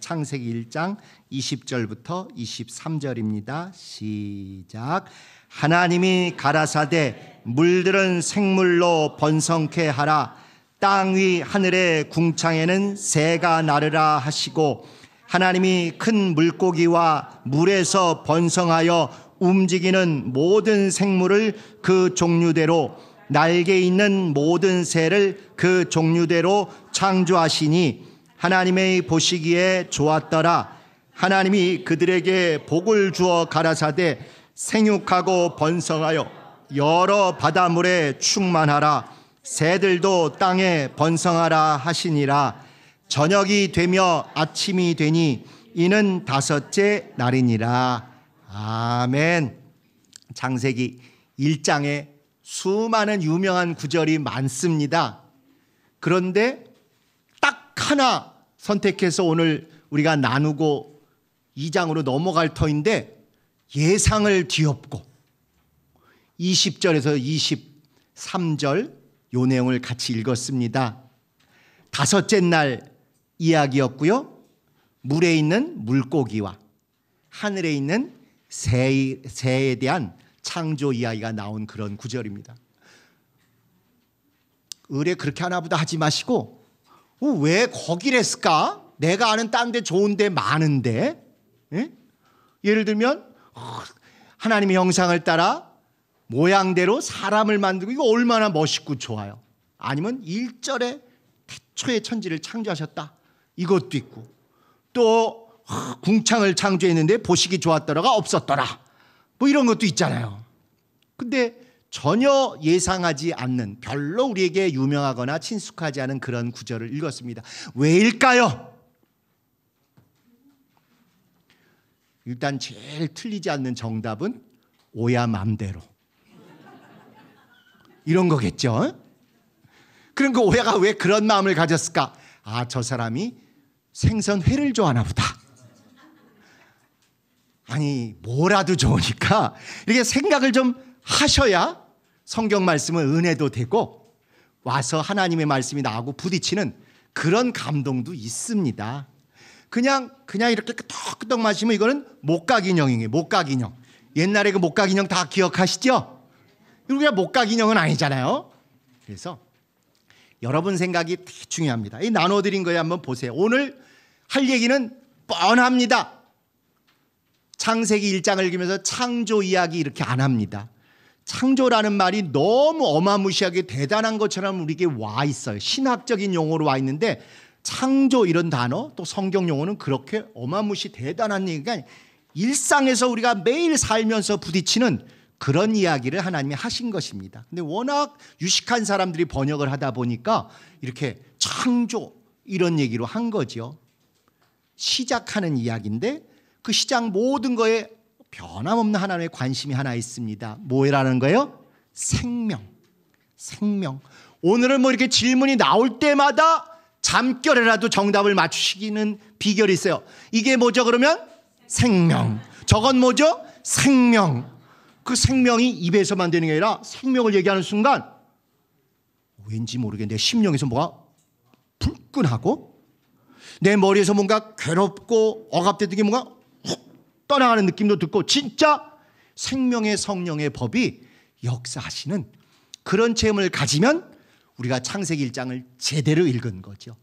창세기 1장 20절부터 23절입니다. 시작. 하나님이 가라사대 물들은 생물로 번성케 하라 땅 위 하늘의 궁창에는 새가 나르라 하시고 하나님이 큰 물고기와 물에서 번성하여 움직이는 모든 생물을 그 종류대로 날개 있는 모든 새를 그 종류대로 창조하시니 하나님의 보시기에 좋았더라. 하나님이 그들에게 복을 주어 가라사대 생육하고 번성하여 여러 바닷물에 충만하라. 새들도 땅에 번성하라 하시니라. 저녁이 되며 아침이 되니 이는 다섯째 날이니라. 아멘. 장세기 1장에 수많은 유명한 구절이 많습니다. 그런데 딱 하나 선택해서 오늘 우리가 나누고 2장으로 넘어갈 터인데 예상을 뒤엎고 20절에서 23절 요 내용을 같이 읽었습니다. 다섯째 날 이야기였고요. 물에 있는 물고기와 하늘에 있는 새, 에 대한 창조 이야기가 나온 그런 구절입니다. 의뢰 그렇게 하나 보다 하지 마시고 왜 거기를 했을까? 내가 아는 딴 데 좋은 데 많은데 예? 예를 들면 어, 하나님의 형상을 따라 모양대로 사람을 만들고 이거 얼마나 멋있고 좋아요. 아니면 일절에 태초의 천지를 창조하셨다. 이것도 있고 또 어, 궁창을 창조했는데 보식이 좋았더라가 없었더라. 뭐 이런 것도 있잖아요. 근데 전혀 예상하지 않는 별로 우리에게 유명하거나 친숙하지 않은 그런 구절을 읽었습니다. 왜일까요? 일단 제일 틀리지 않는 정답은 오야 맘대로. 이런 거겠죠. 그런 그 오야가 왜 그런 마음을 가졌을까? 아, 저 사람이 생선회를 좋아하나 보다. 아니, 뭐라도 좋으니까 이렇게 생각을 좀 하셔야 성경 말씀은 은혜도 되고 와서 하나님의 말씀이 나하고 부딪히는 그런 감동도 있습니다. 그냥 그냥 이렇게 끄덕 마시면 이거는 목각인형이에요. 목각인형. 옛날에 그 목각인형 다 기억하시죠? 이거 그냥 목각인형은 아니잖아요. 그래서 여러분 생각이 중요합니다. 이 나눠드린 거에 한번 보세요. 오늘 할 얘기는 뻔합니다. 창세기 1장을 읽으면서 창조 이야기 이렇게 안 합니다. 창조라는 말이 너무 어마무시하게 대단한 것처럼 우리에게 와 있어요. 신학적인 용어로 와 있는데 창조 이런 단어 또 성경 용어는 그렇게 어마무시 대단한 얘기가 아니에요. 일상에서 우리가 매일 살면서 부딪히는 그런 이야기를 하나님이 하신 것입니다. 근데 워낙 유식한 사람들이 번역을 하다 보니까 이렇게 창조 이런 얘기로 한 거죠. 시작하는 이야기인데 그 시작 모든 거에 변함없는 하나님의 관심이 하나 있습니다. 뭐라는 거예요? 생명. 생명. 오늘은 뭐 이렇게 질문이 나올 때마다 잠결에라도 정답을 맞추시기는 비결이 있어요. 이게 뭐죠, 그러면? 생명. 저건 뭐죠? 생명. 그 생명이 입에서만 되는 게 아니라 생명을 얘기하는 순간 왠지 모르게 내 심령에서 뭐가 불끈하고 내 머리에서 뭔가 괴롭고 억압되던 게 뭔가 떠나가는 느낌도 듣고 진짜 생명의 성령의 법이 역사하시는 그런 체험을 가지면 우리가 창세기 1장을 제대로 읽은 거죠.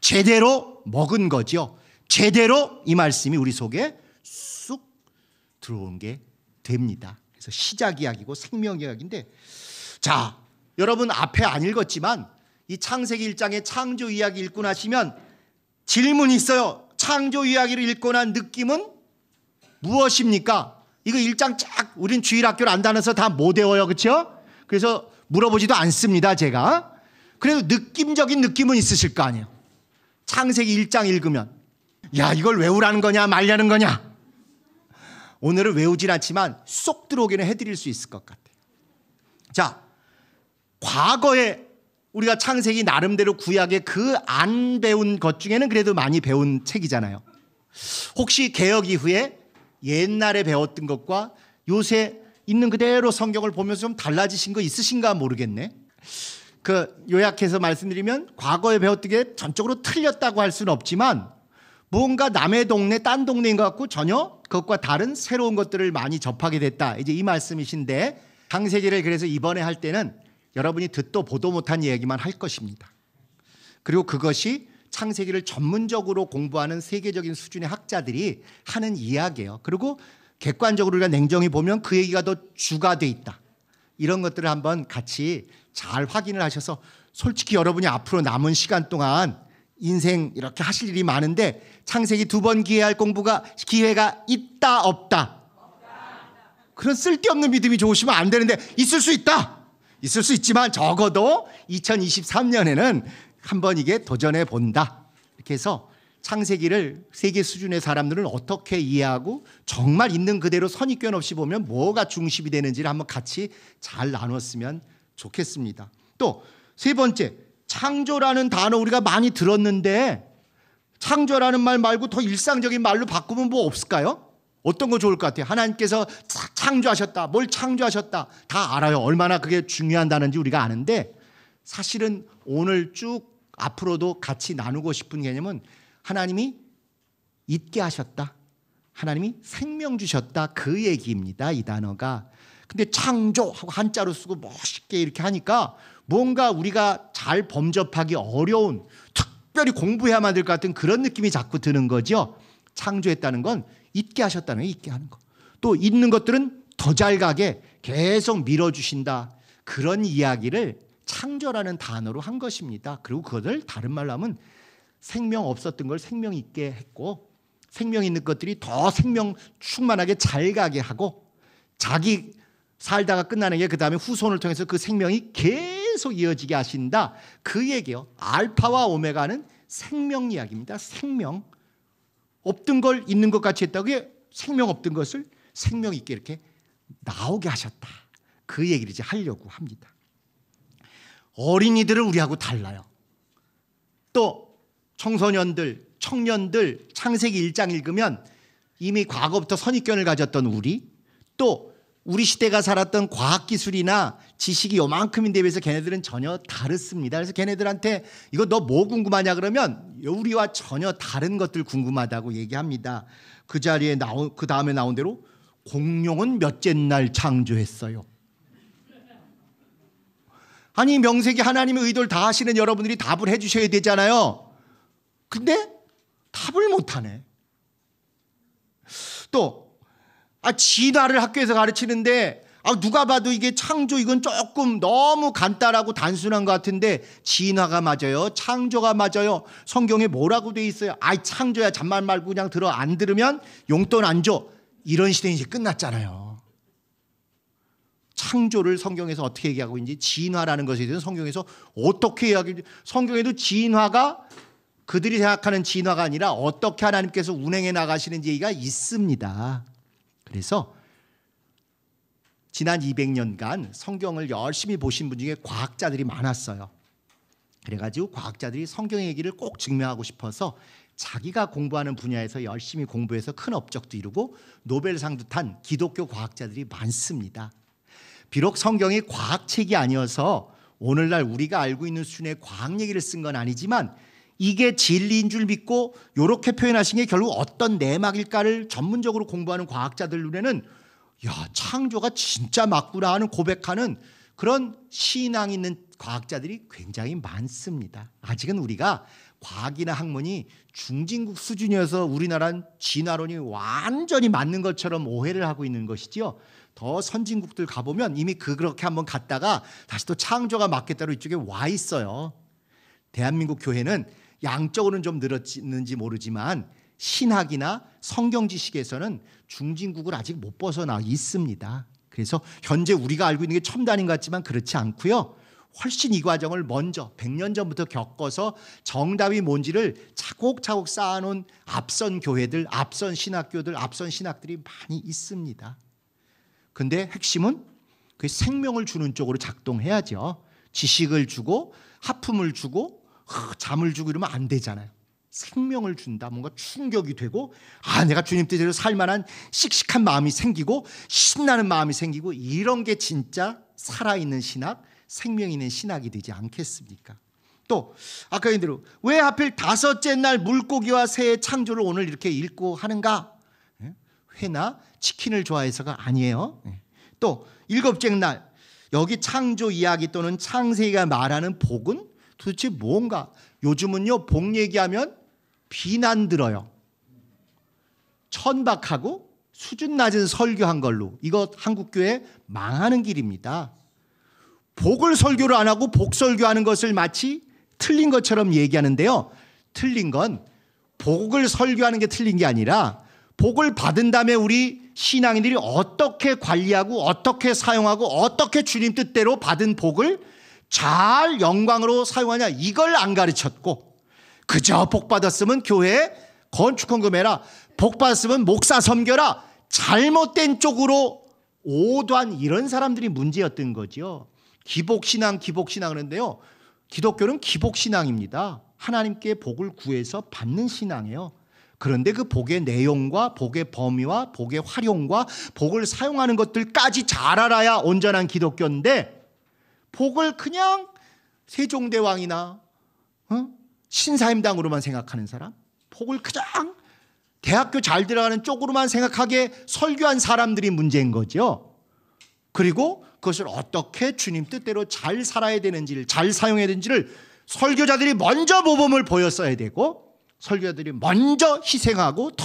제대로 먹은 거죠. 제대로 이 말씀이 우리 속에 쑥 들어온 게 됩니다. 그래서 시작 이야기고 생명 이야기인데 자, 여러분 앞에 안 읽었지만 이 창세기 1장의 창조 이야기 읽고 나시면 질문이 있어요. 창조 이야기를 읽고 난 느낌은 무엇입니까? 이거 1장쫙 우린 주일학교를 안다면서 다 못 외워요. 그렇죠? 그래서 물어보지도 않습니다. 제가. 그래도 느낌적인 느낌은 있으실 거 아니에요. 창세기 1장 읽으면 야 이걸 외우라는 거냐 말려는 거냐 오늘은 외우진 않지만 쏙 들어오기는 해드릴 수 있을 것 같아요. 자 과거에 우리가 창세기 나름대로 구약의 그 안 배운 것 중에는 그래도 많이 배운 책이잖아요. 혹시 개혁 이후에 옛날에 배웠던 것과 요새 있는 그대로 성경을 보면서 좀 달라지신 거 있으신가 모르겠네. 그 요약해서 말씀드리면 과거에 배웠던 게 전적으로 틀렸다고 할 수는 없지만 무언가 남의 동네 딴 동네인 것 같고 전혀 그것과 다른 새로운 것들을 많이 접하게 됐다. 이제 이 말씀이신데 강세기를 그래서 이번에 할 때는 여러분이 듣도 보도 못한 얘기만 할 것입니다. 그리고 그것이 창세기를 전문적으로 공부하는 세계적인 수준의 학자들이 하는 이야기예요. 그리고 객관적으로 우리가 냉정히 보면 그 얘기가 더 주가 돼 있다. 이런 것들을 한번 같이 잘 확인을 하셔서 솔직히 여러분이 앞으로 남은 시간 동안 인생 이렇게 하실 일이 많은데 창세기 두 번 기회할 공부가 기회가 있다 없다. 그런 쓸데없는 믿음이 좋으시면 안 되는데 있을 수 있다. 있을 수 있지만 적어도 2023년에는 한번 이게 도전해 본다. 이렇게 해서 창세기를 세계 수준의 사람들은 어떻게 이해하고 정말 있는 그대로 선입견 없이 보면 뭐가 중심이 되는지를 한번 같이 잘 나눴으면 좋겠습니다. 또 세 번째, 창조라는 단어 우리가 많이 들었는데 창조라는 말 말고 더 일상적인 말로 바꾸면 뭐 없을까요? 어떤 거 좋을 것 같아요? 하나님께서 창조하셨다. 뭘 창조하셨다. 다 알아요. 얼마나 그게 중요한다는지 우리가 아는데 사실은 오늘 쭉 앞으로도 같이 나누고 싶은 개념은 하나님이 잊게 하셨다. 하나님이 생명 주셨다. 그 얘기입니다. 이 단어가. 근데 창조하고 한자로 쓰고 멋있게 이렇게 하니까 뭔가 우리가 잘 범접하기 어려운 특별히 공부해야만 될 것 같은 그런 느낌이 자꾸 드는 거죠. 창조했다는 건 잊게 하셨다는 거 잊게 하는 거. 또 잊는 것들은 더 잘 가게 계속 밀어주신다. 그런 이야기를 창조라는 단어로 한 것입니다. 그리고 그것을 다른 말로 하면 생명 없었던 걸 생명 있게 했고 생명 있는 것들이 더 생명 충만하게 잘 가게 하고 자기 살다가 끝나는 게 그 다음에 후손을 통해서 그 생명이 계속 이어지게 하신다. 그 얘기요. 알파와 오메가는 생명 이야기입니다. 생명. 없던 걸 있는 것 같이 했다고 생명 없던 것을 생명 있게 이렇게 나오게 하셨다. 그 얘기를 이제 하려고 합니다. 어린이들을 우리하고 달라요. 또 청소년들, 청년들 창세기 1장 읽으면 이미 과거부터 선입견을 가졌던 우리 또 우리 시대가 살았던 과학기술이나 지식이 요만큼인데 비해서 걔네들은 전혀 다릅습니다. 그래서 걔네들한테 이거 너 뭐 궁금하냐 그러면 우리와 전혀 다른 것들 궁금하다고 얘기합니다. 그 자리에 나온 그 다음에 나온 대로 공룡은 몇째 날 창조했어요. 아니 명색이 하나님의 의도를 다 하시는 여러분들이 답을 해주셔야 되잖아요. 근데 답을 못하네. 또 아, 진화를 학교에서 가르치는데 아, 누가 봐도 이게 창조 이건 조금 너무 간단하고 단순한 것 같은데 진화가 맞아요. 창조가 맞아요. 성경에 뭐라고 돼 있어요? 아이 창조야 잔말 말고 그냥 들어 안 들으면 용돈 안 줘. 이런 시대 이제 끝났잖아요. 창조를 성경에서 어떻게 얘기하고 있는지 진화라는 것에 대해서 성경에서 어떻게 이야기 성경에도 진화가 그들이 생각하는 진화가 아니라 어떻게 하나님께서 운행해 나가시는 지 얘기가 있습니다. 그래서 지난 200년간 성경을 열심히 보신 분 중에 과학자들이 많았어요. 그래가지고 과학자들이 성경의 얘기를 꼭 증명하고 싶어서 자기가 공부하는 분야에서 열심히 공부해서 큰 업적도 이루고 노벨상도 탄 기독교 과학자들이 많습니다. 비록 성경이 과학책이 아니어서 오늘날 우리가 알고 있는 수준의 과학 얘기를 쓴 건 아니지만 이게 진리인 줄 믿고 이렇게 표현하신 게 결국 어떤 내막일까를 전문적으로 공부하는 과학자들 눈에는 야 창조가 진짜 맞구나 하는 고백하는 그런 신앙 있는 과학자들이 굉장히 많습니다. 아직은 우리가 과학이나 학문이 중진국 수준이어서 우리나라는 진화론이 완전히 맞는 것처럼 오해를 하고 있는 것이지요. 더 선진국들 가보면 이미 그렇게 한번 갔다가 다시 또 창조가 맞겠다로 이쪽에 와 있어요. 대한민국 교회는 양적으로는 좀 늘었는지 모르지만 신학이나 성경 지식에서는 중진국을 아직 못 벗어나 있습니다. 그래서 현재 우리가 알고 있는 게 첨단인 것 같지만 그렇지 않고요. 훨씬 이 과정을 먼저 100년 전부터 겪어서 정답이 뭔지를 차곡차곡 쌓아놓은 앞선 교회들, 앞선 신학교들, 앞선 신학들이 많이 있습니다. 근데 핵심은 그 생명을 주는 쪽으로 작동해야죠. 지식을 주고 하품을 주고 잠을 주고 이러면 안 되잖아요. 생명을 준다. 뭔가 충격이 되고 아 내가 주님 뜻대로 살만한 씩씩한 마음이 생기고 신나는 마음이 생기고 이런 게 진짜 살아있는 신학, 생명 있는 신학이 되지 않겠습니까? 또 아까 얘 대로 왜 하필 다섯째 날 물고기와 새의 창조를 오늘 이렇게 읽고 하는가? 회나 치킨을 좋아해서가 아니에요. 예. 또 일곱째 날 여기 창조 이야기 또는 창세기가 말하는 복은 도대체 뭔가? 요즘은요 복 얘기하면 비난 들어요. 천박하고 수준 낮은 설교한 걸로 이것 한국 교회 망하는 길입니다. 복을 설교를 안 하고 복 설교하는 것을 마치 틀린 것처럼 얘기하는데요. 틀린 건 복을 설교하는 게 틀린 게 아니라 복을 받은 다음에 우리 신앙인들이 어떻게 관리하고 어떻게 사용하고 어떻게 주님 뜻대로 받은 복을 잘 영광으로 사용하냐 이걸 안 가르쳤고 그저 복 받았으면 교회에 건축헌금 해라 복 받았으면 목사 섬겨라 잘못된 쪽으로 오도한 이런 사람들이 문제였던 거죠 기복신앙 기복신앙 그런데요 기독교는 기복신앙입니다 하나님께 복을 구해서 받는 신앙이에요 그런데 그 복의 내용과 복의 범위와 복의 활용과 복을 사용하는 것들까지 잘 알아야 온전한 기독교인데 복을 그냥 세종대왕이나 어? 신사임당으로만 생각하는 사람 복을 그냥 대학교 잘 들어가는 쪽으로만 생각하게 설교한 사람들이 문제인 거죠. 그리고 그것을 어떻게 주님 뜻대로 잘 살아야 되는지를 잘 사용해야 되는지를 설교자들이 먼저 모범을 보였어야 되고 설교자들이 먼저 희생하고 더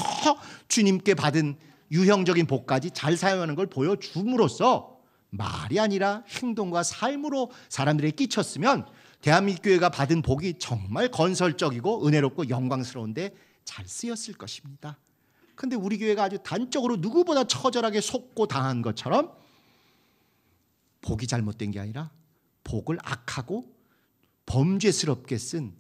주님께 받은 유형적인 복까지 잘 사용하는 걸 보여줌으로써 말이 아니라 행동과 삶으로 사람들에게 끼쳤으면 대한민국 교회가 받은 복이 정말 건설적이고 은혜롭고 영광스러운데 잘 쓰였을 것입니다. 근데 우리 교회가 아주 단적으로 누구보다 처절하게 속고 당한 것처럼 복이 잘못된 게 아니라 복을 악하고 범죄스럽게 쓴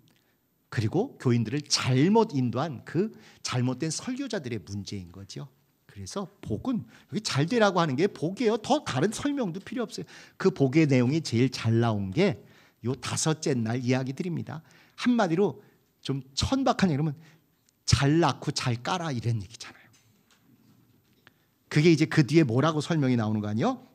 그리고 교인들을 잘못 인도한 그 잘못된 설교자들의 문제인 거죠. 그래서 복은 여기 잘 되라고 하는 게 복이에요. 더 다른 설명도 필요 없어요. 그 복의 내용이 제일 잘 나온 게 요 다섯째 날 이야기들입니다. 한마디로 좀 천박한 얘기면 잘 낳고 잘 깔아 이런 얘기잖아요. 그게 이제 그 뒤에 뭐라고 설명이 나오는 거 아니요?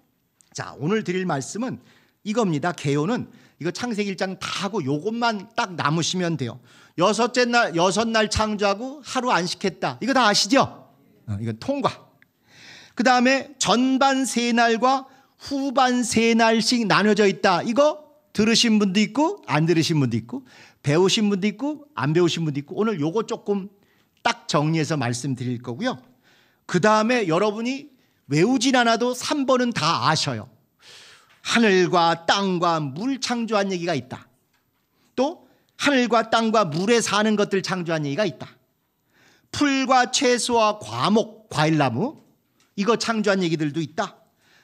자, 오늘 드릴 말씀은 이겁니다. 개요는 이거 창세기 1장 다 하고 요것만 딱 남으시면 돼요. 여섯째 날, 여섯 날 창조하고 하루 안식했다. 이거 다 아시죠? 어, 이건 통과. 그 다음에 전반 세 날과 후반 세 날씩 나눠져 있다. 이거 들으신 분도 있고 안 들으신 분도 있고 배우신 분도 있고 안 배우신 분도 있고 오늘 요거 조금 딱 정리해서 말씀드릴 거고요. 그 다음에 여러분이 외우진 않아도 3번은 다 아셔요. 하늘과 땅과 물 창조한 얘기가 있다. 또 하늘과 땅과 물에 사는 것들 창조한 얘기가 있다. 풀과 채소와 과목, 과일나무 이거 창조한 얘기들도 있다.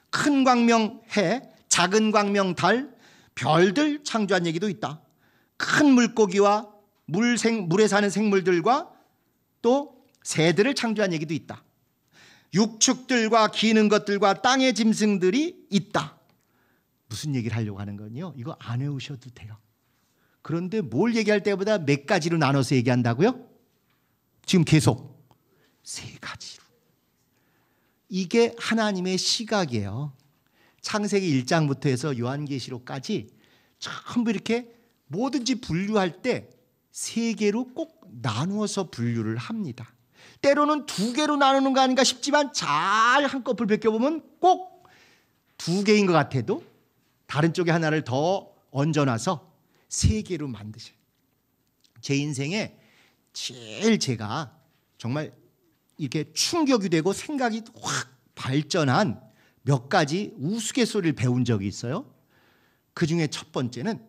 큰 광명 해, 작은 광명 달, 별들 창조한 얘기도 있다. 큰 물고기와 물생, 물에 사는 생물들과 또 새들을 창조한 얘기도 있다. 육축들과 기는 것들과 땅의 짐승들이 있다. 무슨 얘기를 하려고 하는 건요? 이거 안 외우셔도 돼요. 그런데 뭘 얘기할 때보다 몇 가지로 나눠서 얘기한다고요? 지금 계속 세 가지로. 이게 하나님의 시각이에요. 창세기 1장부터 해서 요한계시록까지 전부 이렇게 뭐든지 분류할 때 세 개로 꼭 나누어서 분류를 합니다. 때로는 두 개로 나누는 거 아닌가 싶지만 잘 한꺼풀 벗겨보면 꼭 두 개인 것 같아도 다른 쪽에 하나를 더 얹어놔서 세 개로 만드세요. 제 인생에 제일 제가 정말 이렇게 충격이 되고 생각이 확 발전한 몇 가지 우스갯소리를 배운 적이 있어요. 그 중에 첫 번째는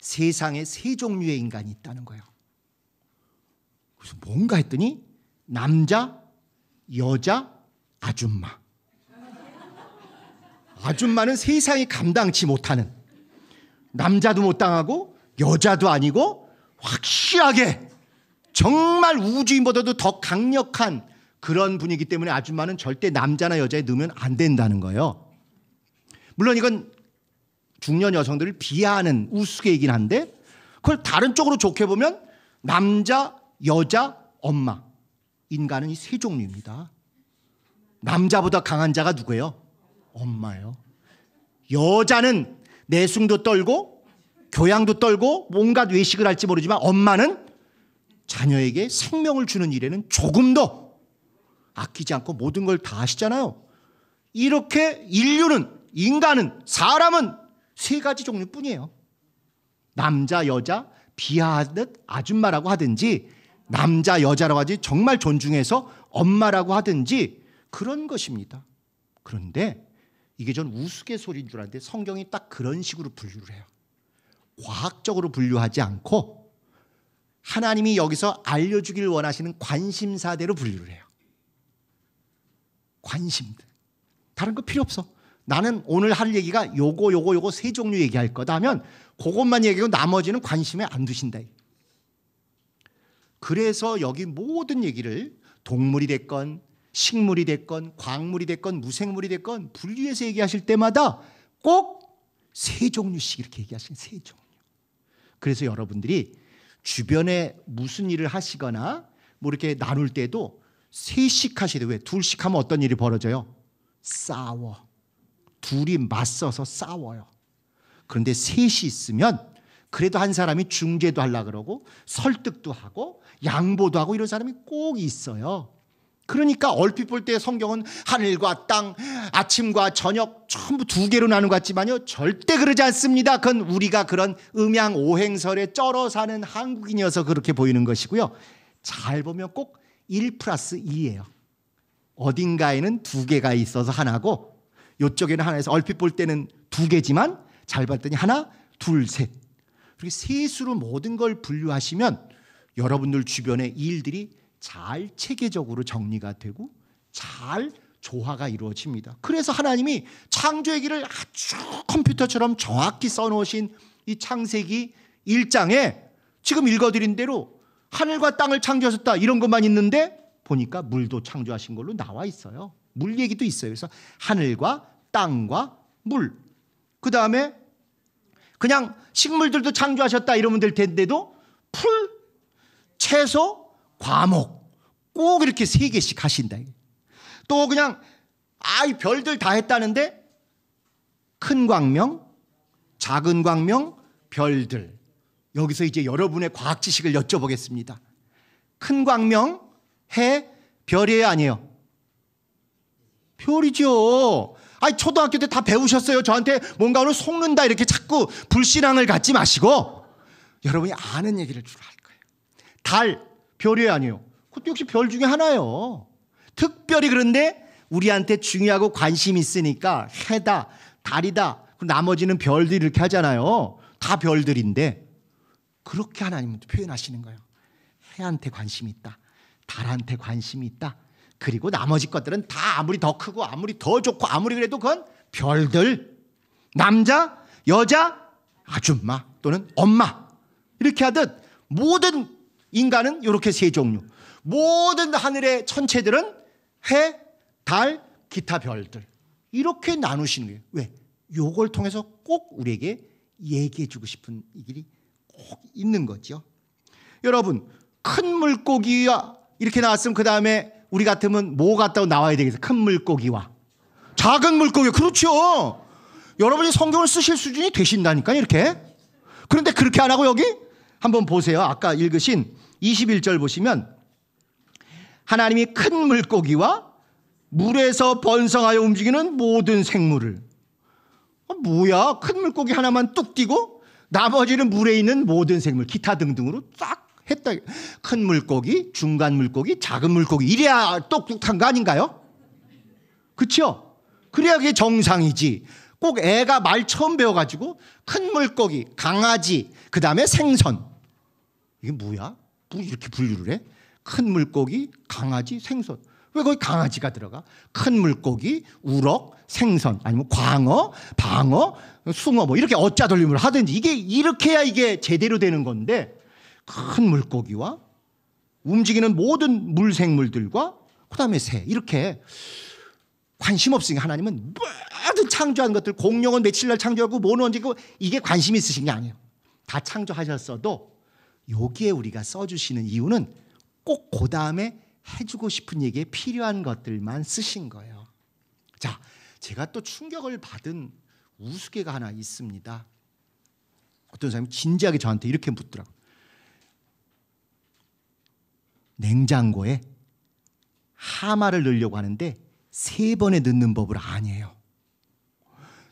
세상에 세 종류의 인간이 있다는 거예요. 그래서 뭔가 했더니 남자, 여자, 아줌마. 아줌마는 세상이 감당치 못하는 남자도 못 당하고 여자도 아니고 확실하게 정말 우주인보다도 더 강력한 그런 분이기 때문에 아줌마는 절대 남자나 여자에 넣으면 안 된다는 거예요. 물론 이건 중년 여성들을 비하하는 우스개이긴 한데 그걸 다른 쪽으로 좋게 보면 남자, 여자, 엄마 인간은 이 세 종류입니다. 남자보다 강한 자가 누구예요? 엄마요. 여자는 내숭도 떨고 교양도 떨고 뭔가 외식을 할지 모르지만 엄마는 자녀에게 생명을 주는 일에는 조금도 아끼지 않고 모든 걸 다 하시잖아요. 이렇게 인류는 인간은 사람은 세 가지 종류뿐이에요. 남자 여자 비하듯 아줌마라고 하든지 남자 여자라고 하지 정말 존중해서 엄마라고 하든지 그런 것입니다. 그런데 이게 전 우스갯소리인 줄 알았는데 성경이 딱 그런 식으로 분류를 해요. 과학적으로 분류하지 않고 하나님이 여기서 알려주길 원하시는 관심사대로 분류를 해요. 관심들. 다른 거 필요 없어. 나는 오늘 할 얘기가 요거 요거 요거 세 종류 얘기할 거다 하면 그것만 얘기하고 나머지는 관심에 안 두신다. 그래서 여기 모든 얘기를 동물이 됐건 식물이 됐건 광물이 됐건 무생물이 됐건 분류해서 얘기하실 때마다 꼭 세 종류씩 이렇게 얘기하시는 세 종류. 그래서 여러분들이 주변에 무슨 일을 하시거나 뭐 이렇게 나눌 때도 세씩 하시되 왜 둘씩 하면 어떤 일이 벌어져요? 싸워. 둘이 맞서서 싸워요. 그런데 셋이 있으면 그래도 한 사람이 중재도 하려 그러고 설득도 하고 양보도 하고 이런 사람이 꼭 있어요. 그러니까 얼핏 볼 때 성경은 하늘과 땅, 아침과 저녁 전부 두 개로 나눈 것 같지만요. 절대 그러지 않습니다. 그건 우리가 그런 음양 오행설에 쩔어 사는 한국인이어서 그렇게 보이는 것이고요. 잘 보면 꼭 1 플러스 2예요. 어딘가에는 두 개가 있어서 하나고 요쪽에는 하나에서 얼핏 볼 때는 두 개지만 잘 봤더니 하나, 둘, 셋. 그렇게 세 수로 모든 걸 분류하시면 여러분들 주변의 일들이 잘 체계적으로 정리가 되고 잘 조화가 이루어집니다. 그래서 하나님이 창조의 길을 아주 컴퓨터처럼 정확히 써놓으신 이 창세기 1장에 지금 읽어드린 대로 하늘과 땅을 창조하셨다 이런 것만 있는데 보니까 물도 창조하신 걸로 나와 있어요. 물 얘기도 있어요. 그래서 하늘과 땅과 물. 그 다음에 그냥 식물들도 창조하셨다 이러면 될 텐데도 풀, 채소, 과목 꼭 이렇게 세 개씩 하신다. 또 그냥 아이 별들 다 했다는데 큰 광명, 작은 광명, 별들. 여기서 이제 여러분의 과학 지식을 여쭤보겠습니다. 큰 광명, 해, 별이에요, 아니에요? 별이죠. 아니, 초등학교 때 다 배우셨어요. 저한테 뭔가 오늘 속는다 이렇게 자꾸 불신앙을 갖지 마시고 여러분이 아는 얘기를 주로 할 거예요. 달, 별이 아니에요. 그것도 역시 별 중에 하나예요. 특별히 그런데 우리한테 중요하고 관심 있으니까 해다, 달이다, 나머지는 별들 이렇게 하잖아요. 다 별들인데 그렇게 하나님은 표현하시는 거예요. 해한테 관심이 있다. 달한테 관심이 있다. 그리고 나머지 것들은 다 아무리 더 크고 아무리 더 좋고 아무리 그래도 그건 별들. 남자, 여자, 아줌마 또는 엄마. 이렇게 하듯 모든 인간은 이렇게 세 종류. 모든 하늘의 천체들은 해, 달, 기타 별들. 이렇게 나누시는 거예요. 왜? 요걸 통해서 꼭 우리에게 얘기해 주고 싶은 이 길이 꼭 있는 거죠. 여러분, 큰 물고기와 이렇게 나왔으면 그 다음에 우리 같으면 뭐 같다고 나와야 되겠어요? 큰 물고기와. 작은 물고기. 그렇죠. 여러분이 성경을 쓰실 수준이 되신다니까 이렇게. 그런데 그렇게 안 하고 여기 한번 보세요. 아까 읽으신 21절 보시면 하나님이 큰 물고기와 물에서 번성하여 움직이는 모든 생물을 어, 뭐야 큰 물고기 하나만 뚝 뛰고 나머지는 물에 있는 모든 생물 기타 등등으로 쫙 했다 큰 물고기 중간 물고기 작은 물고기 이래야 똑똑한 거 아닌가요? 그렇죠? 그래야 그게 정상이지 꼭 애가 말 처음 배워가지고 큰 물고기 강아지 그 다음에 생선 이게 뭐야? 이렇게 분류를 해? 큰 물고기, 강아지, 생선. 왜 거기 강아지가 들어가? 큰 물고기, 우럭, 생선, 아니면 광어, 방어, 숭어, 뭐 이렇게 어짜 돌림을 하든지 이게 이렇게 해야 이게 제대로 되는 건데 큰 물고기와 움직이는 모든 물생물들과 그 다음에 새 이렇게 관심 없으니 하나님은 모든 창조한 것들 공룡은 며칠 날 창조하고 뭐는 언제고 이게 관심 있으신 게 아니에요. 다 창조하셨어도 여기에 우리가 써주시는 이유는 꼭 그 다음에 해주고 싶은 얘기에 필요한 것들만 쓰신 거예요. 자, 제가 또 충격을 받은 우스개가 하나 있습니다. 어떤 사람이 진지하게 저한테 이렇게 묻더라. 고 냉장고에 하마를 넣으려고 하는데 세 번에 넣는 법을 아니에요.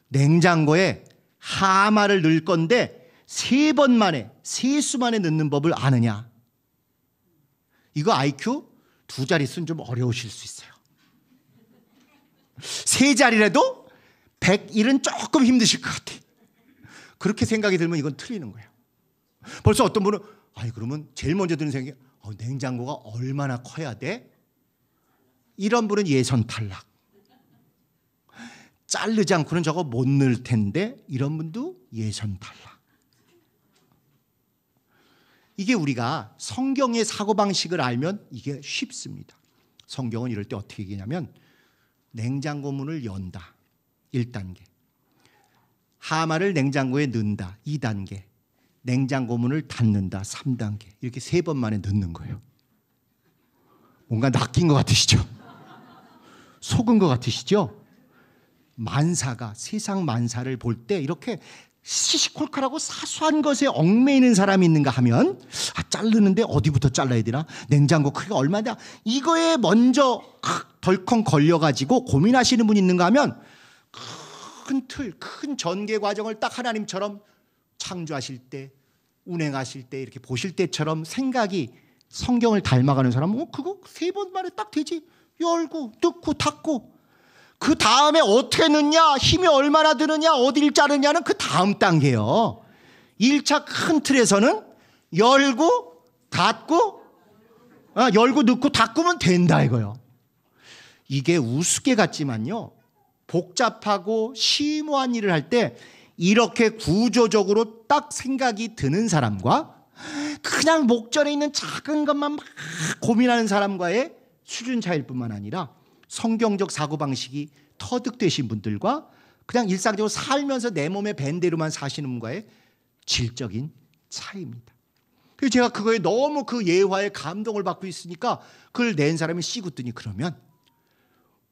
냉장고에 하마를 넣을 건데 세번 만에 세 수 만에 넣는 법을 아느냐? 이거 IQ 두자리쓴좀 어려우실 수 있어요. 세 자리라도 101은 조금 힘드실 것 같아. 그렇게 생각이 들면 이건 틀리는 거예요. 벌써 어떤 분은 아니 그러면 제일 먼저 드는 생각이 어, 냉장고가 얼마나 커야 돼? 이런 분은 예선 탈락. 자르지 않고는 저거 못 넣을 텐데 이런 분도 예선 탈락. 이게 우리가 성경의 사고방식을 알면 이게 쉽습니다. 성경은 이럴 때 어떻게 얘기냐면 냉장고 문을 연다. 1단계. 하마를 냉장고에 넣는다. 2단계. 냉장고 문을 닫는다. 3단계. 이렇게 세 번 만에 넣는 거예요. 뭔가 낚인 것 같으시죠? 속은 것 같으시죠? 만사가 세상 만사를 볼 때 이렇게 시시콜콜하고 사소한 것에 얽매이는 사람이 있는가 하면 아 자르는데 어디부터 잘라야 되나 냉장고 크기가 얼마냐 이거에 먼저 덜컹 걸려가지고 고민하시는 분이 있는가 하면 큰 틀, 큰 전개 과정을 딱 하나님처럼 창조하실 때 운행하실 때 이렇게 보실 때처럼 생각이 성경을 닮아가는 사람은 어 그거 세번 만에 딱 되지 열고 뜯고 닫고 그 다음에 어떻게 넣냐, 힘이 얼마나 드느냐, 어디를 자르냐는 그 다음 단계예요. 1차 큰 틀에서는 열고 닫고 아, 열고 넣고 닫으면 된다 이거요. 이게 우습게 같지만요. 복잡하고 심오한 일을 할 때 이렇게 구조적으로 딱 생각이 드는 사람과 그냥 목전에 있는 작은 것만 막 고민하는 사람과의 수준 차일 뿐만 아니라 성경적 사고방식이 터득되신 분들과 그냥 일상적으로 살면서 내 몸에 밴대로만 사시는 분과의 질적인 차이입니다. 그래서 제가 그거에 너무 그 예화에 감동을 받고 있으니까 그걸 낸 사람이 씨구더니 그러면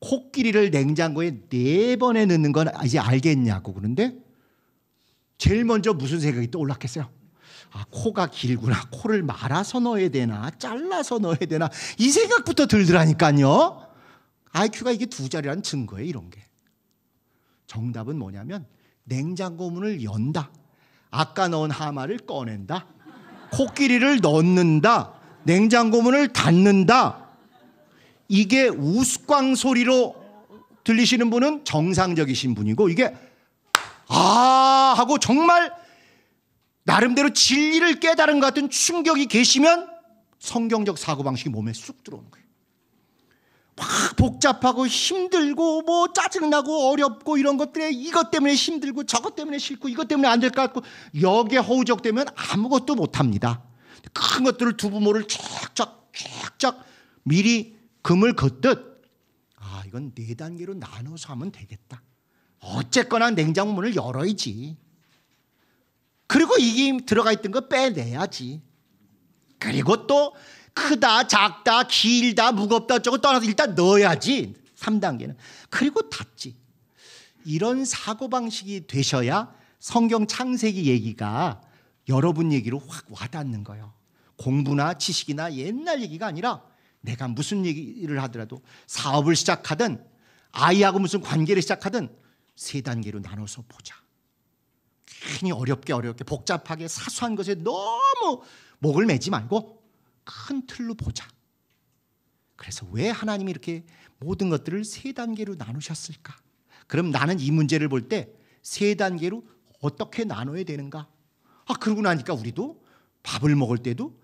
코끼리를 냉장고에 네 번에 넣는 건 이제 알겠냐고 그런데 제일 먼저 무슨 생각이 떠올랐겠어요? 아, 코가 길구나. 코를 말아서 넣어야 되나? 잘라서 넣어야 되나? 이 생각부터 들더라니까요. IQ가 이게 두 자리라는 증거예요, 이런 게. 정답은 뭐냐면 냉장고 문을 연다. 아까 넣은 하마를 꺼낸다. 코끼리를 넣는다. 냉장고 문을 닫는다. 이게 우스꽝 소리로 들리시는 분은 정상적이신 분이고 이게 아 하고 정말 나름대로 진리를 깨달은 것 같은 충격이 계시면 성경적 사고방식이 몸에 쑥 들어오는 거예요. 막 복잡하고 힘들고 뭐 짜증나고 어렵고 이런 것들에 이것 때문에 힘들고 저것 때문에 싫고 이것 때문에 안 될 것 같고 여기에 허우적대면 아무것도 못합니다. 큰 것들을 두 부모를 쫙쫙 쫙쫙 미리 금을 걷듯 아 이건 네 단계로 나눠서 하면 되겠다. 어쨌거나 냉장 문을 열어야지. 그리고 이게 들어가 있던 거 빼내야지. 그리고 또 크다, 작다, 길다, 무겁다, 저거 떠나서 일단 넣어야지. 3단계는. 그리고 닫지. 이런 사고방식이 되셔야 성경 창세기 얘기가 여러분 얘기로 확 와닿는 거예요. 공부나 지식이나 옛날 얘기가 아니라 내가 무슨 얘기를 하더라도 사업을 시작하든 아이하고 무슨 관계를 시작하든 세 단계로 나눠서 보자. 괜히 어렵게 어렵게 복잡하게 사소한 것에 너무 목을 매지 말고 큰 틀로 보자. 그래서 왜 하나님이 이렇게 모든 것들을 세 단계로 나누셨을까? 그럼 나는 이 문제를 볼 때 세 단계로 어떻게 나눠야 되는가? 아, 그러고 나니까 우리도 밥을 먹을 때도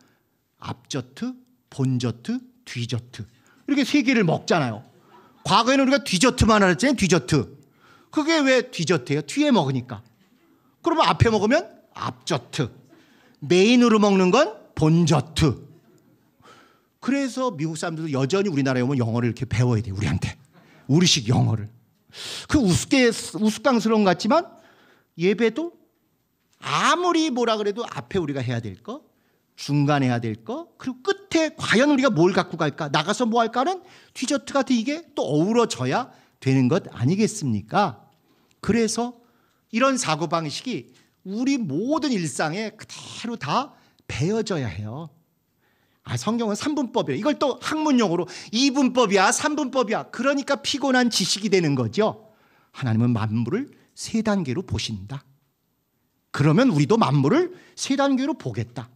앞저트, 본저트, 뒤저트 이렇게 세 개를 먹잖아요. 과거에는 우리가 뒤저트만 알았잖아요. 뒤저트. 그게 왜 뒤저트예요? 뒤에 먹으니까. 그러면 앞에 먹으면 앞저트. 메인으로 먹는 건 본저트. 그래서 미국 사람들도 여전히 우리나라에 오면 영어를 이렇게 배워야 돼 우리한테 우리식 영어를 그 우스게 우스꽝스러운 것 같지만 예배도 아무리 뭐라 그래도 앞에 우리가 해야 될 거, 중간에 해야 될 거, 그리고 끝에 과연 우리가 뭘 갖고 갈까, 나가서 뭐 할까는 디저트 같은 이게 또 어우러져야 되는 것 아니겠습니까? 그래서 이런 사고방식이 우리 모든 일상에 그대로 다 배어져야 해요. 아, 성경은 3분법이야. 이걸 또학문용으로 2분법이야, 3분법이야. 그러니까 피곤한 지식이 되는 거죠. 하나님은 만물을 세 단계로 보신다. 그러면 우리도 만물을 세 단계로 보겠다.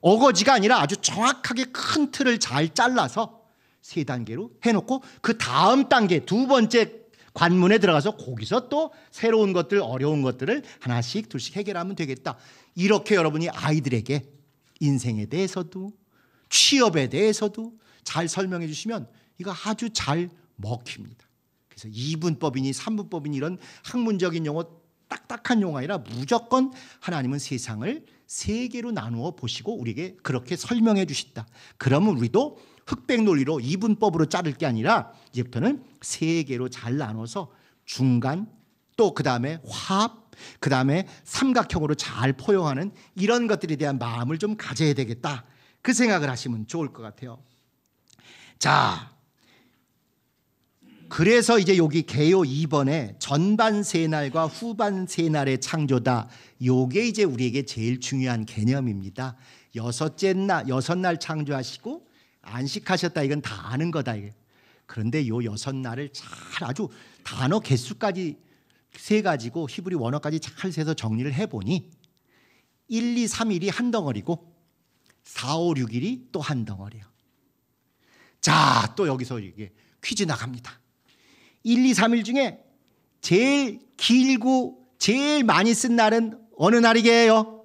어거지가 아니라 아주 정확하게 큰 틀을 잘 잘라서 세 단계로 해놓고 그 다음 단계 두 번째 관문에 들어가서 거기서 또 새로운 것들 어려운 것들을 하나씩 둘씩 해결하면 되겠다. 이렇게 여러분이 아이들에게 인생에 대해서도 취업에 대해서도 잘 설명해 주시면 이거 아주 잘 먹힙니다. 그래서 2분법이니 3분법이니 이런 학문적인 용어 딱딱한 용어 아니라 무조건 하나님은 세상을 세 개로 나누어 보시고 우리에게 그렇게 설명해 주신다. 그러면 우리도 흑백 논리로 2분법으로 자를 게 아니라 이제부터는 세 개로 잘 나눠서 중간 또 그다음에 화합 그다음에 삼각형으로 잘 포용하는 이런 것들에 대한 마음을 좀 가져야 되겠다. 그 생각을 하시면 좋을 것 같아요. 자, 그래서 이제 여기 개요 2번에 전반 세 날과 후반 세 날의 창조다. 요게 이제 우리에게 제일 중요한 개념입니다. 여섯째 날, 여섯 날 창조하시고 안식하셨다. 이건 다 아는 거다. 그런데 요 여섯 날을 잘 아주 단어 개수까지 세 가지고 히브리 원어까지 잘 세서 정리를 해 보니 1, 2, 3일이 한 덩어리고 4, 5, 6일이 또 한 덩어리요. 자, 또 여기서 이게 퀴즈 나갑니다. 1, 2, 3일 중에 제일 길고 제일 많이 쓴 날은 어느 날이게요?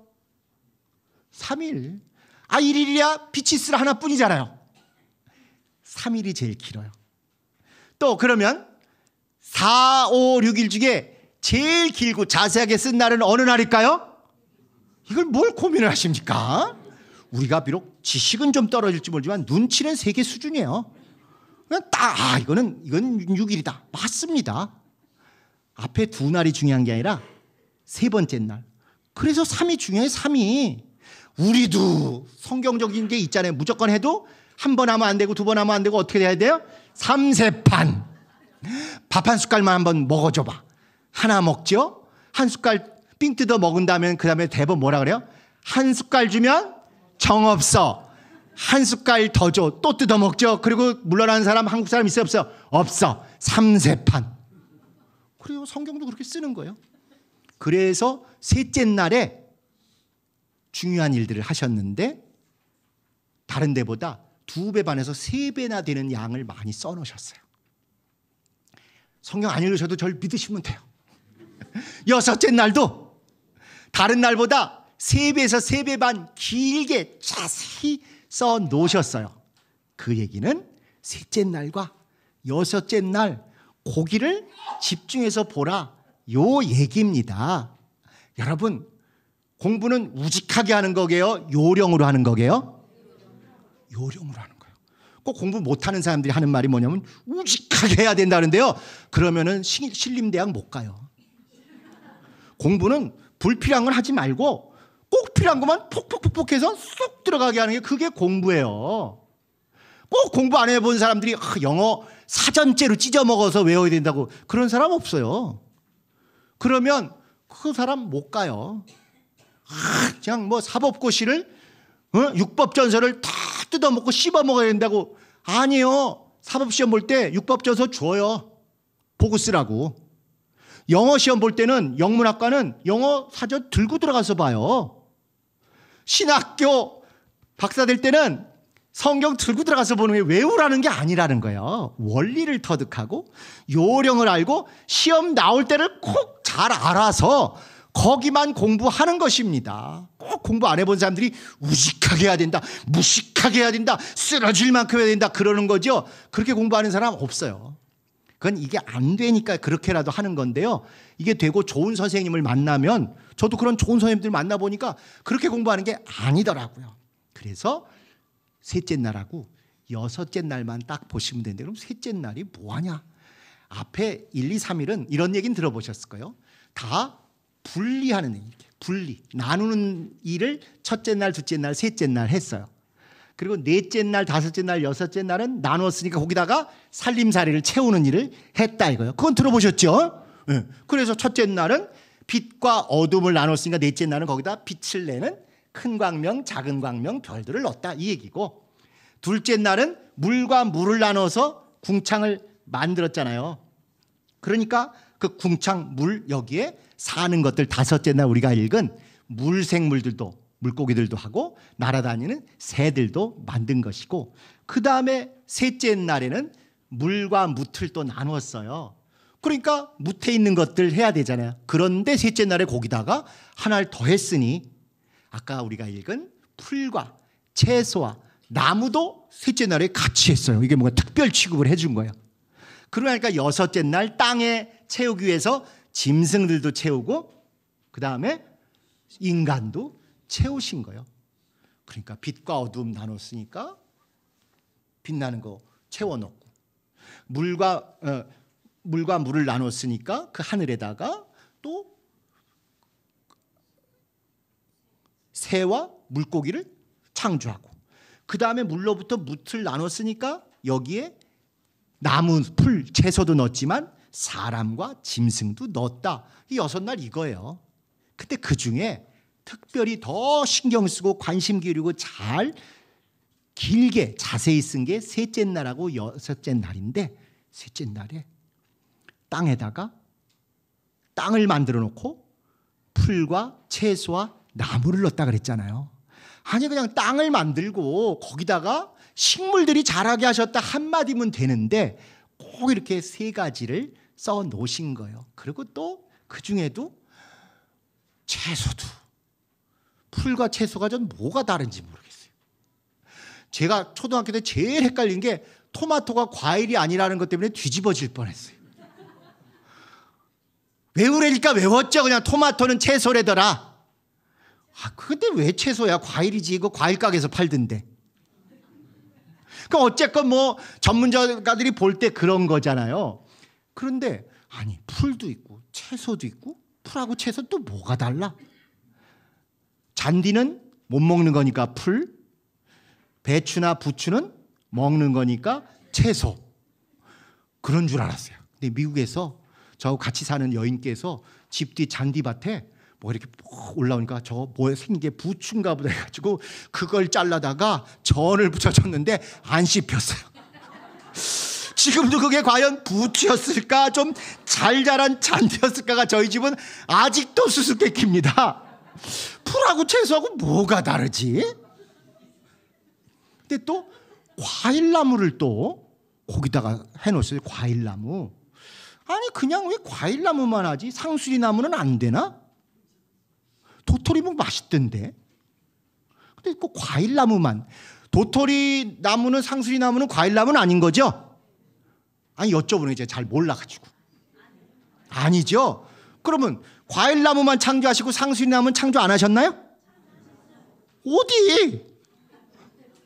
3일. 아, 1일이야 빛이 쓰라 하나뿐이잖아요. 3일이 제일 길어요. 또 그러면 4, 5, 6일 중에 제일 길고 자세하게 쓴 날은 어느 날일까요? 이걸 뭘 고민을 하십니까? 우리가 비록 지식은 좀 떨어질지 모르지만 눈치는 세계 수준이에요. 그냥 딱, 아, 이거는, 이건 6일이다. 맞습니다. 앞에 두 날이 중요한 게 아니라 세 번째 날. 그래서 3이 중요해, 3이. 우리도 성경적인 게 있잖아요. 무조건 해도 한 번 하면 안 되고 두 번 하면 안 되고 어떻게 해야 돼요? 삼세판. 밥 한 숟갈만 한 번 먹어줘 봐. 하나 먹죠? 한 숟갈 삥 뜯어 먹은 다음에 그 다음에 대번 뭐라 그래요? 한 숟갈 주면 정없어. 한 숟갈 더 줘. 또 뜯어먹죠. 그리고 물러나는 사람 한국 사람 있어 없어? 없어. 삼세판. 그리고 성경도 그렇게 쓰는 거예요. 그래서 셋째 날에 중요한 일들을 하셨는데 다른 데보다 두 배 반에서 세 배나 되는 양을 많이 써 놓으셨어요. 성경 안 읽으셔도 절 믿으시면 돼요. 여섯째 날도 다른 날보다 세배에서 세배 반 길게 자세히 써 놓으셨어요. 그 얘기는 셋째 날과 여섯째 날 고기를 집중해서 보라 요 얘기입니다. 여러분 공부는 우직하게 하는 거게요? 요령으로 하는 거게요? 요령으로 하는 거예요. 꼭 공부 못하는 사람들이 하는 말이 뭐냐면 우직하게 해야 된다는데요. 그러면은 신림대학 못 가요. 공부는 불필요한 건 하지 말고 꼭 필요한 것만 폭폭폭폭해서 쏙 들어가게 하는 게 그게 공부예요. 꼭 공부 안 해본 사람들이 아, 영어 사전째로 찢어먹어서 외워야 된다고 그런 사람 없어요. 그러면 그 사람 못 가요. 아, 그냥 뭐 사법고시를 어? 육법전서를 다 뜯어먹고 씹어먹어야 된다고 아니요. 사법시험 볼 때 육법전서 줘요. 보고 쓰라고. 영어 시험 볼 때는 영문학과는 영어 사전 들고 들어가서 봐요. 신학교 박사 될 때는 성경 들고 들어가서 보는 게 외우라는 게 아니라는 거예요. 원리를 터득하고 요령을 알고 시험 나올 때를 꼭 잘 알아서 거기만 공부하는 것입니다. 꼭 공부 안 해본 사람들이 우직하게 해야 된다, 무식하게 해야 된다, 쓰러질 만큼 해야 된다 그러는 거죠. 그렇게 공부하는 사람 없어요. 그건 이게 안 되니까 그렇게라도 하는 건데요. 이게 되고 좋은 선생님을 만나면 저도 그런 좋은 선생님들 만나보니까 그렇게 공부하는 게 아니더라고요. 그래서 셋째 날하고 여섯째 날만 딱 보시면 되는데 그럼 셋째 날이 뭐하냐? 앞에 1, 2, 3일은 이런 얘기는 들어보셨을 거예요. 다 분리하는 얘기, 분리, 나누는 일을 첫째 날, 둘째 날, 셋째 날 했어요. 그리고 넷째 날, 다섯째 날, 여섯째 날은 나눴으니까 거기다가 살림살이를 채우는 일을 했다 이거예요. 그건 들어보셨죠? 예. 그래서 첫째 날은 빛과 어둠을 나눴으니까 넷째 날은 거기다 빛을 내는 큰 광명, 작은 광명, 별들을 넣었다 이 얘기고 둘째 날은 물과 물을 나눠서 궁창을 만들었잖아요. 그러니까 그 궁창 물 여기에 사는 것들 다섯째 날 우리가 읽은 물생물들도 물고기들도 하고 날아다니는 새들도 만든 것이고 그 다음에 셋째 날에는 물과 무틀 또 나눴어요. 그러니까 무태 있는 것들 해야 되잖아요. 그런데 셋째 날에 거기다가 하나를 더했으니 아까 우리가 읽은 풀과 채소와 나무도 셋째 날에 같이 했어요. 이게 뭔가 특별 취급을 해준 거예요. 그러니까 여섯째 날 땅에 채우기 위해서 짐승들도 채우고 그 다음에 인간도 채우신 거예요. 그러니까 빛과 어둠 나눴으니까 빛나는 거 채워넣고 물과 어, 물과 물을 나눴으니까 그 하늘에다가 또 새와 물고기를 창조하고 그 다음에 물로부터 무틀 나눴으니까 여기에 나무, 풀, 채소도 넣었지만 사람과 짐승도 넣었다. 이 여섯 날 이거예요. 근데 그 중에 특별히 더 신경 쓰고 관심 기울이고 잘 길게 자세히 쓴 게 셋째 날하고 여섯째 날인데 셋째 날에 땅에다가 땅을 만들어 놓고 풀과 채소와 나무를 넣었다 그랬잖아요. 아니 그냥 땅을 만들고 거기다가 식물들이 자라게 하셨다 한마디면 되는데 꼭 이렇게 세 가지를 써 놓으신 거예요. 그리고 또 그 중에도 채소도 풀과 채소가 전 뭐가 다른지 모르겠어요. 제가 초등학교 때 제일 헷갈린 게 토마토가 과일이 아니라는 것 때문에 뒤집어질 뻔했어요. 외우라니까 외웠죠. 그냥 토마토는 채소래더라. 아, 근데 왜 채소야? 과일이지. 이거 과일 가게에서 팔던데. 그러 그러니까 어쨌건 뭐 전문가들이 볼 때 그런 거잖아요. 그런데 아니 풀도 있고 채소도 있고 풀하고 채소 또 뭐가 달라? 잔디는 못 먹는 거니까 풀, 배추나 부추는 먹는 거니까 채소. 그런 줄 알았어요. 근데 미국에서 저하고 같이 사는 여인께서 집 뒤 잔디밭에 뭐 이렇게 올라오니까 저뭐 생긴 게 부추인가 보다 해가지고 그걸 잘라다가 전을 붙여줬는데 안 씹혔어요. 지금도 그게 과연 부추였을까 좀 잘 자란 잔디였을까가 저희 집은 아직도 수수께끼입니다. 풀하고 채소하고 뭐가 다르지? 근데 또 과일나무를 또 거기다가 해놓았어요. 과일나무. 아니 그냥 왜 과일 나무만 하지 상수리 나무는 안 되나? 도토리묵 맛있던데. 근데 꼭 그 과일 나무만 도토리 나무는 상수리 나무는 과일 나무는 아닌 거죠? 아니 여쭤보는 이제 잘 몰라가지고 아니죠. 그러면 과일 나무만 창조하시고 상수리 나무는 창조 안 하셨나요? 어디?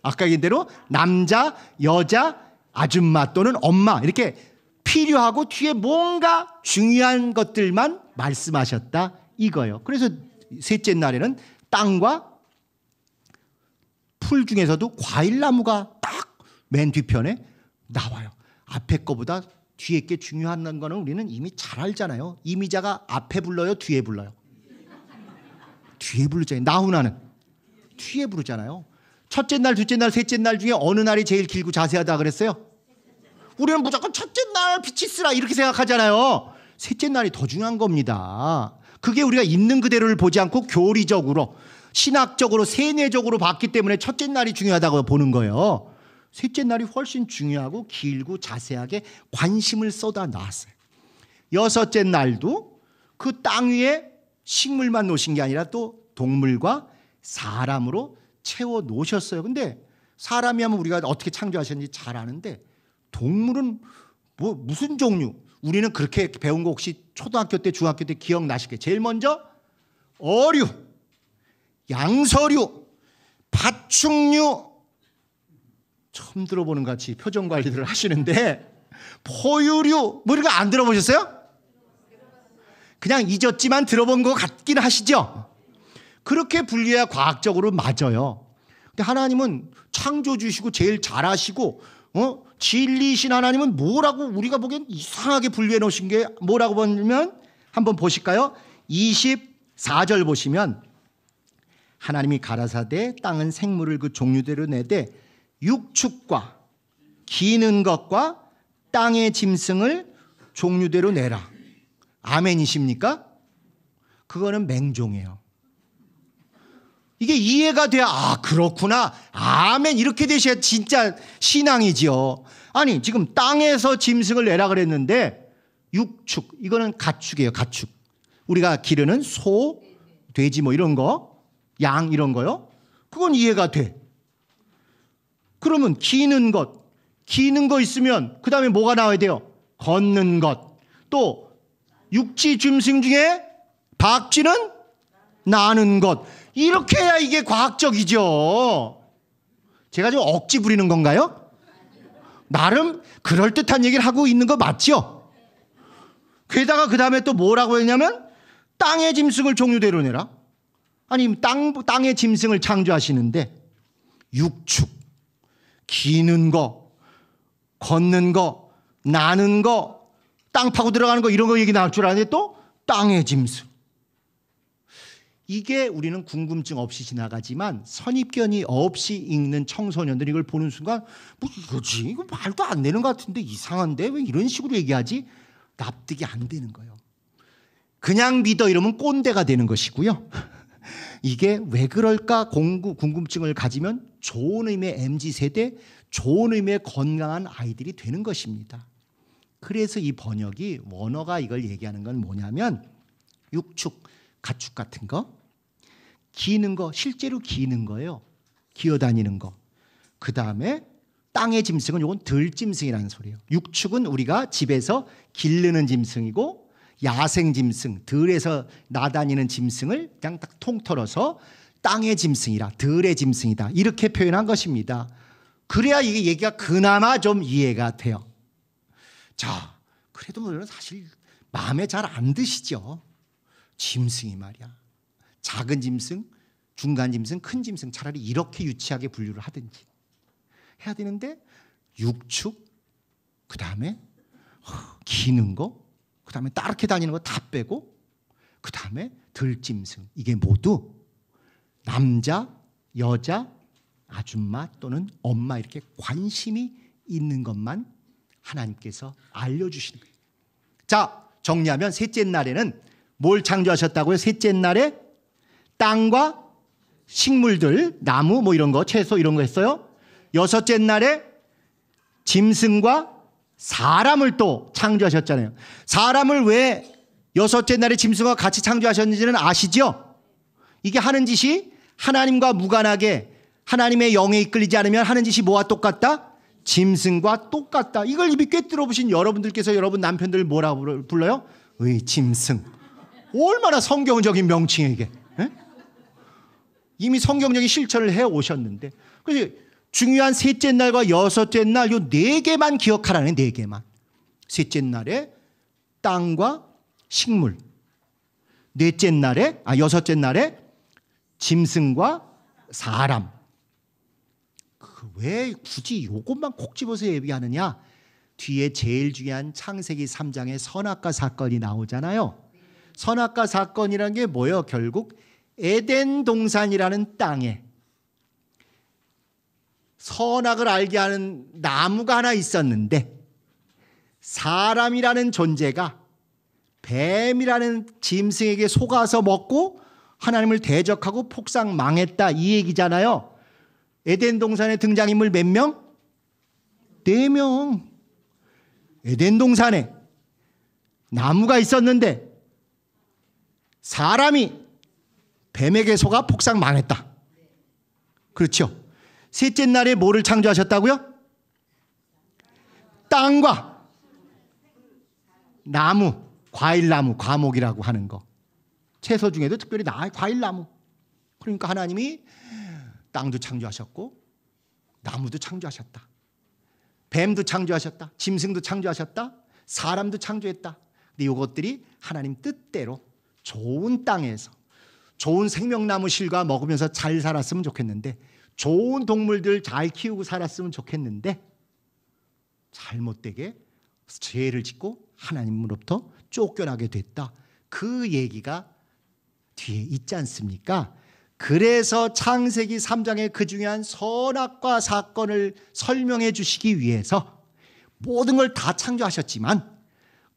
아까 얘기한 대로 남자, 여자, 아줌마 또는 엄마 이렇게 필요하고 뒤에 뭔가 중요한 것들만 말씀하셨다 이거예요. 그래서 셋째 날에는 땅과 풀 중에서도 과일나무가 딱 맨 뒤편에 나와요. 앞에 거보다 뒤에 게 중요한 거는 우리는 이미 잘 알잖아요. 이미자가 앞에 불러요, 뒤에 불러요. 뒤에 부르잖아요. 나훈아는 뒤에 부르잖아요. 첫째 날, 둘째 날, 셋째 날 중에 어느 날이 제일 길고 자세하다 그랬어요? 우리는 무조건 첫째 날 빛이 쓰라 이렇게 생각하잖아요. 셋째 날이 더 중요한 겁니다. 그게 우리가 있는 그대로를 보지 않고 교리적으로 신학적으로 세뇌적으로 봤기 때문에 첫째 날이 중요하다고 보는 거예요. 셋째 날이 훨씬 중요하고 길고 자세하게 관심을 쏟아 놨어요. 여섯째 날도 그 땅 위에 식물만 놓으신 게 아니라 또 동물과 사람으로 채워 놓으셨어요. 근데 사람이 하면 우리가 어떻게 창조하셨는지 잘 아는데 동물은 뭐 무슨 종류? 우리는 그렇게 배운 거 혹시 초등학교 때, 중학교 때 기억나시게. 제일 먼저 어류, 양서류, 파충류 처음 들어보는 같이 표정 관리를 하시는데 포유류 뭐 이런 거안 들어보셨어요? 그냥 잊었지만 들어본 것 같긴 하시죠? 그렇게 분류해야 과학적으로 맞아요. 근데 하나님은 창조주시고 제일 잘하시고 어? 진리신 하나님은 뭐라고 우리가 보기엔 이상하게 분류해 놓으신 게 뭐라고 보면 한번 보실까요? 24절 보시면 하나님이 가라사대 땅은 생물을 그 종류대로 내되 육축과 기는 것과 땅의 짐승을 종류대로 내라. 아멘이십니까? 그거는 맹종이에요. 이게 이해가 돼야 아 그렇구나 아멘 이렇게 되셔야 진짜 신앙이지요. 아니 지금 땅에서 짐승을 내라 그랬는데 육축 이거는 가축이에요 가축. 우리가 기르는 소, 돼지 뭐 이런 거, 양 이런 거요. 그건 이해가 돼. 그러면 기는 것, 기는 거 있으면 그 다음에 뭐가 나와야 돼요? 걷는 것. 또 육지 짐승 중에 박쥐는 나는 것. 이렇게 해야 이게 과학적이죠. 제가 지금 억지 부리는 건가요? 나름 그럴듯한 얘기를 하고 있는 거 맞죠? 게다가 그 다음에 또 뭐라고 했냐면 땅의 짐승을 종류대로 내라. 아니 땅, 땅의 짐승을 창조하시는데 육축, 기는 거, 걷는 거, 나는 거, 땅 파고 들어가는 거 이런 거 얘기 나올 줄 아는데 또 땅의 짐승. 이게 우리는 궁금증 없이 지나가지만 선입견이 없이 읽는 청소년들이 이걸 보는 순간 뭐 이거지 이거 말도 안 되는 것 같은데 이상한데 왜 이런 식으로 얘기하지 납득이 안 되는 거예요. 그냥 믿어 이러면 꼰대가 되는 것이고요. 이게 왜 그럴까 공구, 궁금증을 가지면 좋은 의미의 mz 세대, 좋은 의미의 건강한 아이들이 되는 것입니다. 그래서 이 번역이 원어가 이걸 얘기하는 건 뭐냐면 육축 가축 같은 거 기는 거 실제로 기는 거예요. 기어다니는 거. 그 다음에 땅의 짐승은 이건 들짐승이라는 소리예요. 육축은 우리가 집에서 기르는 짐승이고 야생 짐승, 들에서 나다니는 짐승을 그냥 딱 통털어서 땅의 짐승이라 들의 짐승이다 이렇게 표현한 것입니다. 그래야 이게 얘기가 그나마 좀 이해가 돼요. 자, 그래도 물론 사실 마음에 잘 안 드시죠. 짐승이 말이야. 작은 짐승, 중간 짐승, 큰 짐승 차라리 이렇게 유치하게 분류를 하든지 해야 되는데 육축, 그 다음에 기는 거, 그 다음에 따르게 다니는 거 다 빼고 그 다음에 들짐승 이게 모두 남자, 여자, 아줌마 또는 엄마 이렇게 관심이 있는 것만 하나님께서 알려주시는 거예요. 자 정리하면 셋째 날에는 뭘 창조하셨다고요? 셋째 날에 땅과 식물들, 나무 뭐 이런 거, 채소 이런 거 했어요. 여섯째 날에 짐승과 사람을 또 창조하셨잖아요. 사람을 왜 여섯째 날에 짐승과 같이 창조하셨는지는 아시죠? 이게 하는 짓이 하나님과 무관하게 하나님의 영에 이끌리지 않으면 하는 짓이 뭐와 똑같다? 짐승과 똑같다. 이걸 이미 꿰뚫어 보신 여러분들께서 여러분 남편들 뭐라고 불러요? 의 짐승. 얼마나 성경적인 명칭이게. 이미 성경적인 실천을 해 오셨는데 그래서 중요한 셋째 날과 여섯째 날 요 네 개만 기억하라는 네 개만 셋째 날에 땅과 식물 넷째 날에 아 여섯째 날에 짐승과 사람 그 왜 굳이 요것만 콕 집어서 얘기하느냐 뒤에 제일 중요한 창세기 3장의 선악과 사건이 나오잖아요 선악과 사건이란 게 뭐예요 결국 에덴 동산이라는 땅에 선악을 알게 하는 나무가 하나 있었는데 사람이라는 존재가 뱀이라는 짐승에게 속아서 먹고 하나님을 대적하고 폭삭 망했다 이 얘기잖아요. 에덴 동산의 등장인물 몇 명? 네 명. 에덴 동산에 나무가 있었는데 사람이 뱀에게 속아 폭삭 망했다. 그렇죠. 셋째 날에 뭐를 창조하셨다고요? 땅과 나무, 과일나무, 과목이라고 하는 거. 채소 중에도 특별히 나 과일나무. 그러니까 하나님이 땅도 창조하셨고 나무도 창조하셨다. 뱀도 창조하셨다. 짐승도 창조하셨다. 사람도 창조했다. 근데 이것들이 하나님 뜻대로 좋은 땅에서 좋은 생명나무 실과 먹으면서 잘 살았으면 좋겠는데 좋은 동물들 잘 키우고 살았으면 좋겠는데 잘못되게 죄를 짓고 하나님으로부터 쫓겨나게 됐다. 그 얘기가 뒤에 있지 않습니까? 그래서 창세기 3장의 그 중요한 선악과 사건을 설명해 주시기 위해서 모든 걸 다 창조하셨지만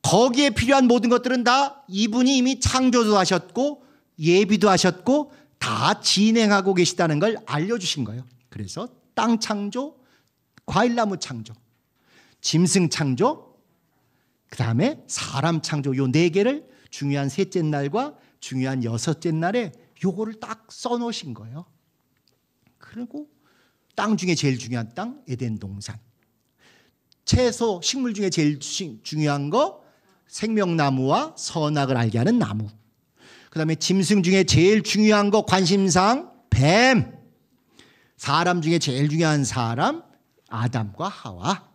거기에 필요한 모든 것들은 다 이분이 이미 창조도 하셨고 예비도 하셨고 다 진행하고 계시다는 걸 알려주신 거예요. 그래서 땅 창조, 과일나무 창조, 짐승 창조, 그 다음에 사람 창조 요 네 개를 중요한 셋째 날과 중요한 여섯째 날에 요거를 딱 써놓으신 거예요. 그리고 땅 중에 제일 중요한 땅 에덴 동산. 채소 식물 중에 제일 중요한 거 생명나무와 선악을 알게 하는 나무. 그 다음에 짐승 중에 제일 중요한 거 관심상 뱀. 사람 중에 제일 중요한 사람 아담과 하와.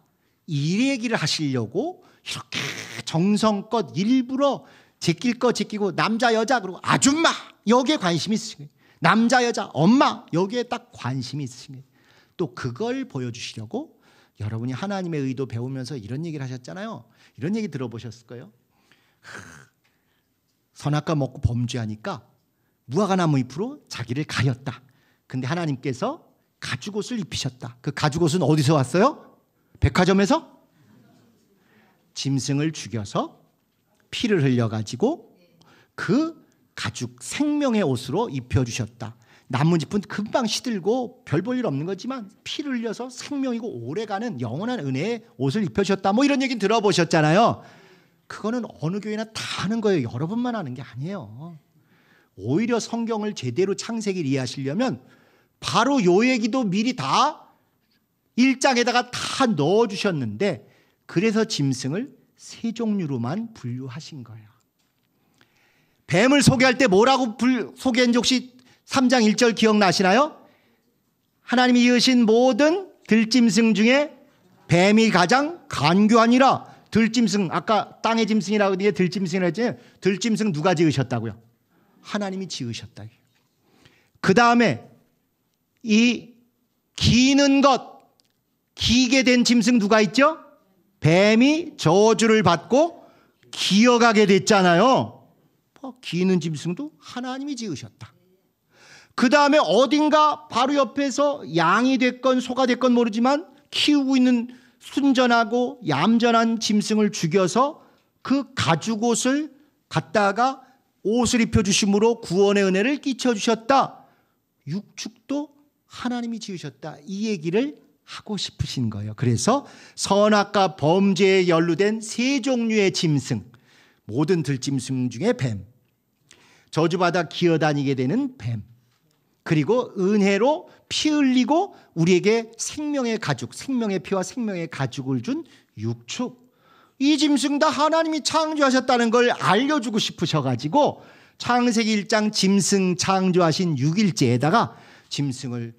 이 얘기를 하시려고 이렇게 정성껏 일부러 제낄 거 제끼고 남자 여자 그리고 아줌마 여기에 관심이 있으신 거 남자 여자 엄마 여기에 딱 관심이 있으신 거또 그걸 보여주시려고 여러분이 하나님의 의도 배우면서 이런 얘기를 하셨잖아요. 이런 얘기 들어보셨을 거예요. 선악과 먹고 범죄하니까 무화과나무 잎으로 자기를 가렸다. 근데 하나님께서 가죽옷을 입히셨다. 그 가죽옷은 어디서 왔어요? 백화점에서? 짐승을 죽여서 피를 흘려가지고 그 가죽 생명의 옷으로 입혀주셨다. 나뭇잎은 금방 시들고 별 볼 일 없는 거지만 피를 흘려서 생명이고 오래가는 영원한 은혜의 옷을 입혀주셨다. 뭐 이런 얘기 들어보셨잖아요. 그거는 어느 교회나 다 하는 거예요. 여러분만 하는 게 아니에요. 오히려 성경을 제대로 창세기를 이해하시려면 바로 요 얘기도 미리 다일장에다가다 넣어 주셨는데 그래서 짐승을 세 종류로만 분류하신 거예요. 뱀을 소개할 때 뭐라고 불, 소개했는지 혹시 3장 1절 기억나시나요? 하나님이 이으신 모든 들짐승 중에 뱀이 가장 간교하니라 들짐승 아까 땅의 짐승이라고 했더 들짐승이라고 했지 들짐승 누가 지으셨다고요? 하나님이 지으셨다. 그 다음에 이 기는 것 기게 된 짐승 누가 있죠? 뱀이 저주를 받고 기어가게 됐잖아요. 뭐 기는 짐승도 하나님이 지으셨다. 그 다음에 어딘가 바로 옆에서 양이 됐건 소가 됐건 모르지만 키우고 있는 순전하고 얌전한 짐승을 죽여서 그 가죽 옷을 갖다가 옷을 입혀 주심으로 구원의 은혜를 끼쳐 주셨다. 육축도 하나님이 지으셨다. 이 얘기를 하고 싶으신 거예요. 그래서 선악과 범죄에 연루된 세 종류의 짐승, 모든 들짐승 중에 뱀, 저주받아 기어다니게 되는 뱀, 그리고 은혜로 피 흘리고 우리에게 생명의 가죽, 생명의 피와 생명의 가죽을 준 육축. 이 짐승 다 하나님이 창조하셨다는 걸 알려주고 싶으셔가지고 창세기 1장 짐승 창조하신 6일째에다가 짐승을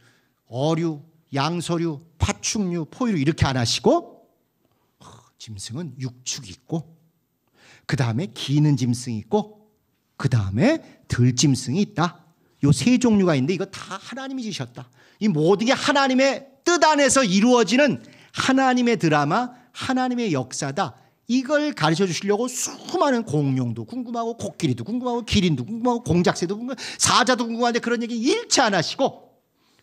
어류, 양서류, 파충류, 포유류 이렇게 안 하시고 어, 짐승은 육축이 있고 그 다음에 기는 짐승이 있고 그 다음에 들짐승이 있다. 요세 종류가 있는데 이거 다 하나님이 지셨다. 이 모든 게 하나님의 뜻 안에서 이루어지는 하나님의 드라마, 하나님의 역사다. 이걸 가르쳐 주시려고 수많은 공룡도 궁금하고 코끼리도 궁금하고 기린도 궁금하고 공작새도 궁금하고 사자도 궁금한데 그런 얘기 일체 안 하시고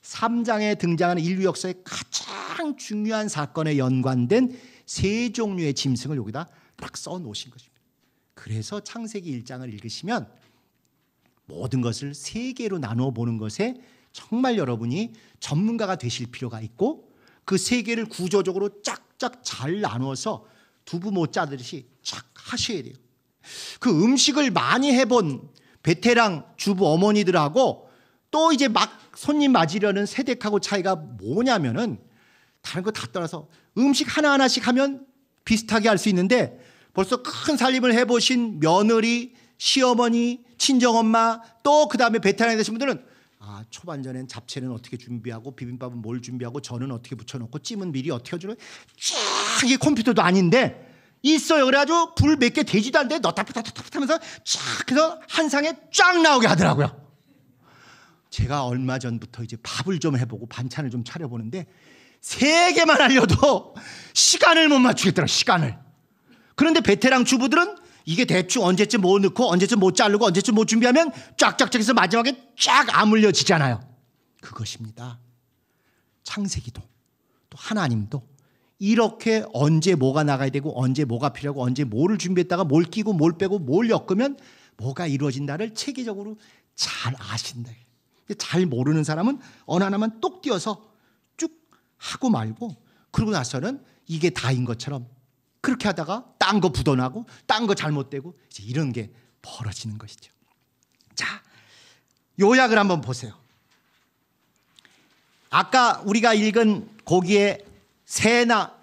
3장에 등장하는 인류 역사의 가장 중요한 사건에 연관된 세 종류의 짐승을 여기다 딱써 놓으신 것입니다. 그래서 창세기 1장을 읽으시면 모든 것을 세 개로 나누어 보는 것에 정말 여러분이 전문가가 되실 필요가 있고 그 세 개를 구조적으로 쫙쫙 잘 나누어서 두부 못 짜듯이 착 하셔야 돼요. 그 음식을 많이 해본 베테랑 주부 어머니들하고 또 이제 막 손님 맞으려는 세댁하고 차이가 뭐냐면은 다른 거 다 떠나서 음식 하나하나씩 하면 비슷하게 할 수 있는데 벌써 큰 살림을 해보신 며느리, 시어머니, 친정엄마 또 그 다음에 베테랑이 되신 분들은 아 초반전엔 잡채는 어떻게 준비하고 비빔밥은 뭘 준비하고 저는 어떻게 붙여놓고 찜은 미리 어떻게 해 주는 쫙 이게 컴퓨터도 아닌데 있어요 그래가지고 불 몇개 되지도 않는데 너타프타타타프 하면서 쫙 해서 한 상에 쫙 나오게 하더라고요 제가 얼마 전부터 이제 밥을 좀 해보고 반찬을 좀 차려보는데 세 개만 알려도 시간을 못 맞추겠더라 시간을 그런데 베테랑 주부들은 이게 대충 언제쯤 뭐 넣고 언제쯤 뭐 자르고 언제쯤 뭐 준비하면 쫙쫙쫙해서 마지막에 쫙 아물려지잖아요. 그것입니다. 창세기도 또 하나님도 이렇게 언제 뭐가 나가야 되고 언제 뭐가 필요하고 언제 뭐를 준비했다가 뭘 끼고 뭘 빼고 뭘 엮으면 뭐가 이루어진다를 체계적으로 잘 아신다. 잘 모르는 사람은 어느 하나만 똑 띄어서 쭉 하고 말고 그러고 나서는 이게 다인 것처럼 그렇게 하다가 딴 거 부도나고 딴 거 잘못되고 이제 이런 게 벌어지는 것이죠. 자, 요약을 한번 보세요. 아까 우리가 읽은 고기에 새나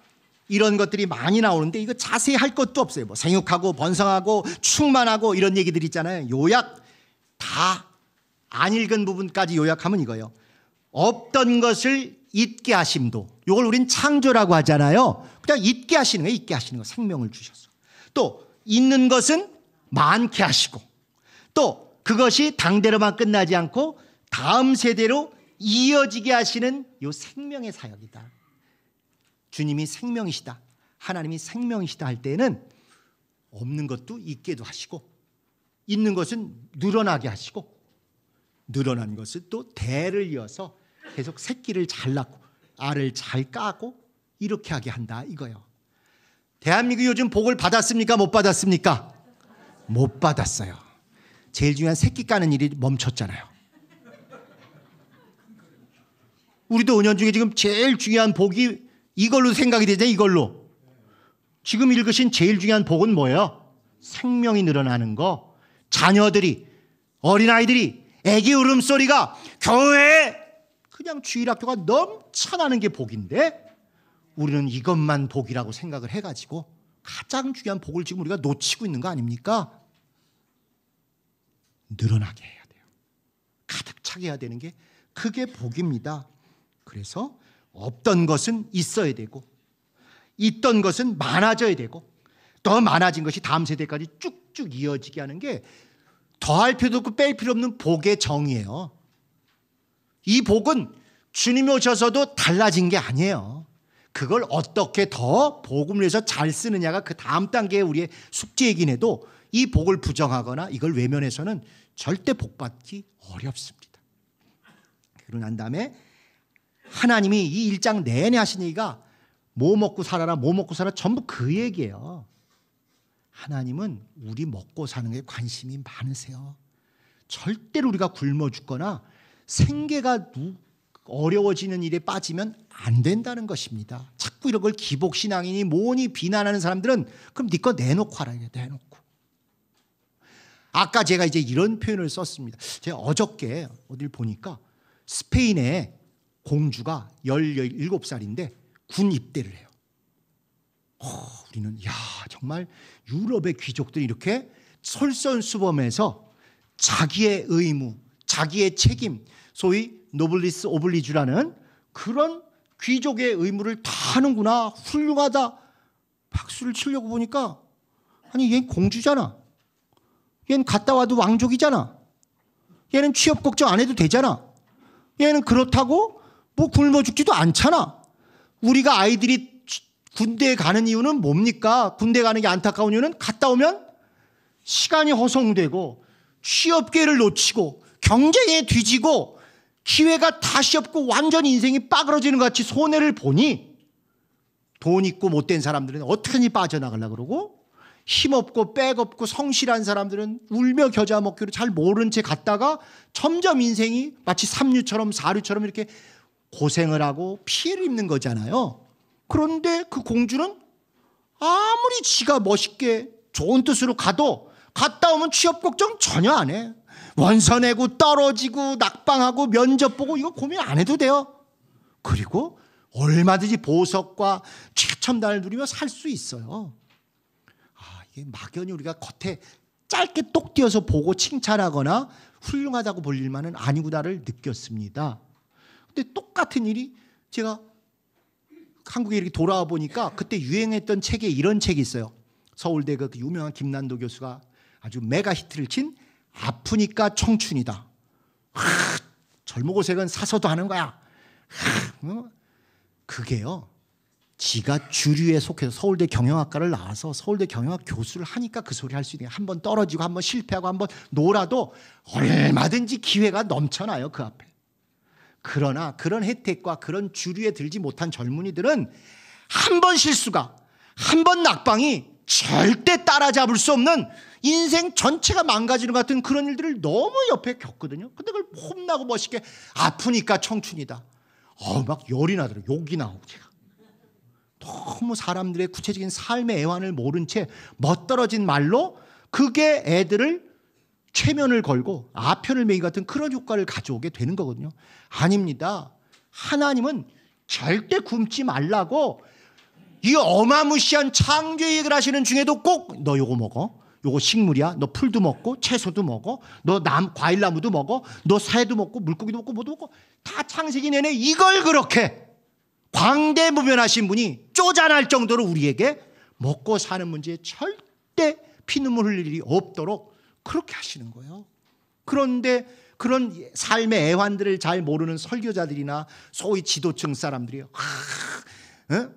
이런 것들이 많이 나오는데 이거 자세히 할 것도 없어요. 뭐 생육하고 번성하고 충만하고 이런 얘기들 있잖아요. 요약 다 안 읽은 부분까지 요약하면 이거예요. 없던 것을 잊게 하심도. 이걸 우린 창조라고 하잖아요. 그냥 그러니까 있게 하시는 거예요. 있게 하시는 거 생명을 주셔서. 또 있는 것은 많게 하시고 또 그것이 당대로만 끝나지 않고 다음 세대로 이어지게 하시는 요 생명의 사역이다. 주님이 생명이시다. 하나님이 생명이시다 할 때에는 없는 것도 있게도 하시고 있는 것은 늘어나게 하시고 늘어난 것은 또 대를 이어서 계속 새끼를 잘 낳고 알을 잘 까고 이렇게 하게 한다 이거요. 대한민국 요즘 복을 받았습니까? 못 받았습니까? 못 받았어요. 제일 중요한 새끼 까는 일이 멈췄잖아요. 우리도 은연 중에 지금 제일 중요한 복이 이걸로 생각이 되죠. 이걸로. 지금 읽으신 제일 중요한 복은 뭐예요? 생명이 늘어나는 거. 자녀들이, 어린아이들이, 애기 울음소리가 교회에 그냥 주일학교가 넘쳐나는 게 복인데 우리는 이것만 복이라고 생각을 해가지고 가장 중요한 복을 지금 우리가 놓치고 있는 거 아닙니까? 늘어나게 해야 돼요. 가득 차게 해야 되는 게 그게 복입니다. 그래서 없던 것은 있어야 되고 있던 것은 많아져야 되고 더 많아진 것이 다음 세대까지 쭉쭉 이어지게 하는 게 더할 필요도 없고 뺄 필요 없는 복의 정의예요. 이 복은 주님이 오셔서도 달라진 게 아니에요. 그걸 어떻게 더 복음을 위해서 잘 쓰느냐가 그 다음 단계의 우리의 숙제이긴 해도 이 복을 부정하거나 이걸 외면해서는 절대 복받기 어렵습니다. 그러고 난 다음에 하나님이 이 일장 내내 하신 얘기가 뭐 먹고 살아라 뭐 먹고 살아 전부 그 얘기예요. 하나님은 우리 먹고 사는 게 관심이 많으세요. 절대로 우리가 굶어 죽거나 생계가 누, 어려워지는 일에 빠지면 안 된다는 것입니다. 자꾸 이런 걸 기복신앙이니 뭐니 비난하는 사람들은 그럼 네 거 내놓고 하라. 내놓고. 아까 제가 이제 이런 표현을 썼습니다. 제가 어저께 어딜 보니까 스페인의 공주가 17살인데 군 입대를 해요. 어, 우리는 야 정말 유럽의 귀족들이 이렇게 솔선수범해서 자기의 의무, 자기의 책임, 소위 노블리스 오블리주라는 그런 귀족의 의무를 다 하는구나 훌륭하다 박수를 치려고 보니까 아니 얘 공주잖아 얘는 갔다 와도 왕족이잖아 얘는 취업 걱정 안 해도 되잖아 얘는 그렇다고 뭐 굶어 죽지도 않잖아 우리가 아이들이 군대에 가는 이유는 뭡니까 군대 가는 게 안타까운 이유는 갔다 오면 시간이 허송되고 취업계를 놓치고 경쟁에 뒤지고 기회가 다시 없고 완전히 인생이 빠그러지는 것 같이 손해를 보니 돈 있고 못된 사람들은 어떻게든 빠져나가려 그러고 힘없고 백없고 성실한 사람들은 울며 겨자 먹기로 잘 모른 채 갔다가 점점 인생이 마치 삼류처럼 사류처럼 이렇게 고생을 하고 피해를 입는 거잖아요. 그런데 그 공주는 아무리 지가 멋있게 좋은 뜻으로 가도 갔다 오면 취업 걱정 전혀 안 해. 원서 내고 떨어지고 낙방하고 면접 보고 이거 고민 안 해도 돼요. 그리고 얼마든지 보석과 최첨단을 누리며 살 수 있어요. 아, 이게 막연히 우리가 겉에 짧게 똑 띄어서 보고 칭찬하거나 훌륭하다고 볼 일만은 아니구나를 느꼈습니다. 근데 똑같은 일이 제가 한국에 이렇게 돌아와 보니까 그때 유행했던 책에 이런 책이 있어요. 서울대 그 유명한 김난도 교수가 아주 메가 히트를 친 아프니까 청춘이다. 하, 절고색은 사서도 하는 거야. 하, 어? 그게요. 지가 주류에 속해서 서울대 경영학과를 나와서 서울대 경영학 교수를 하니까 그 소리 할 수 있는 한번 떨어지고 한 번 실패하고 한 번 놀아도 얼마든지 기회가 넘쳐나요 그 앞에. 그러나 그런 혜택과 그런 주류에 들지 못한 젊은이들은 한 번 실수가 한 번 낙방이 절대 따라잡을 수 없는 인생 전체가 망가지는 것 같은 그런 일들을 너무 옆에 겪거든요. 근데 그걸 폼나고 멋있게 아프니까 청춘이다. 어, 막 열이 나더라. 욕이 나오고 제가. 너무 사람들의 구체적인 삶의 애환을 모른 채 멋떨어진 말로 그게 애들을 최면을 걸고 아편을 매기 같은 그런 효과를 가져오게 되는 거거든요. 아닙니다. 하나님은 절대 굶지 말라고 이 어마무시한 창조의 얘기를 하시는 중에도 꼭 너 요거 먹어. 요거 식물이야. 너 풀도 먹고 채소도 먹어. 너남 과일 나무도 먹어. 너 새도 먹고 물고기도 먹고 뭐도 먹고 다 창세기 내내 이걸 그렇게 광대무변하신 분이 쪼잔할 정도로 우리에게 먹고 사는 문제에 절대 피눈물 흘릴 일이 없도록 그렇게 하시는 거예요. 그런데 그런 삶의 애환들을 잘 모르는 설교자들이나 소위 지도층 사람들이 아, 어?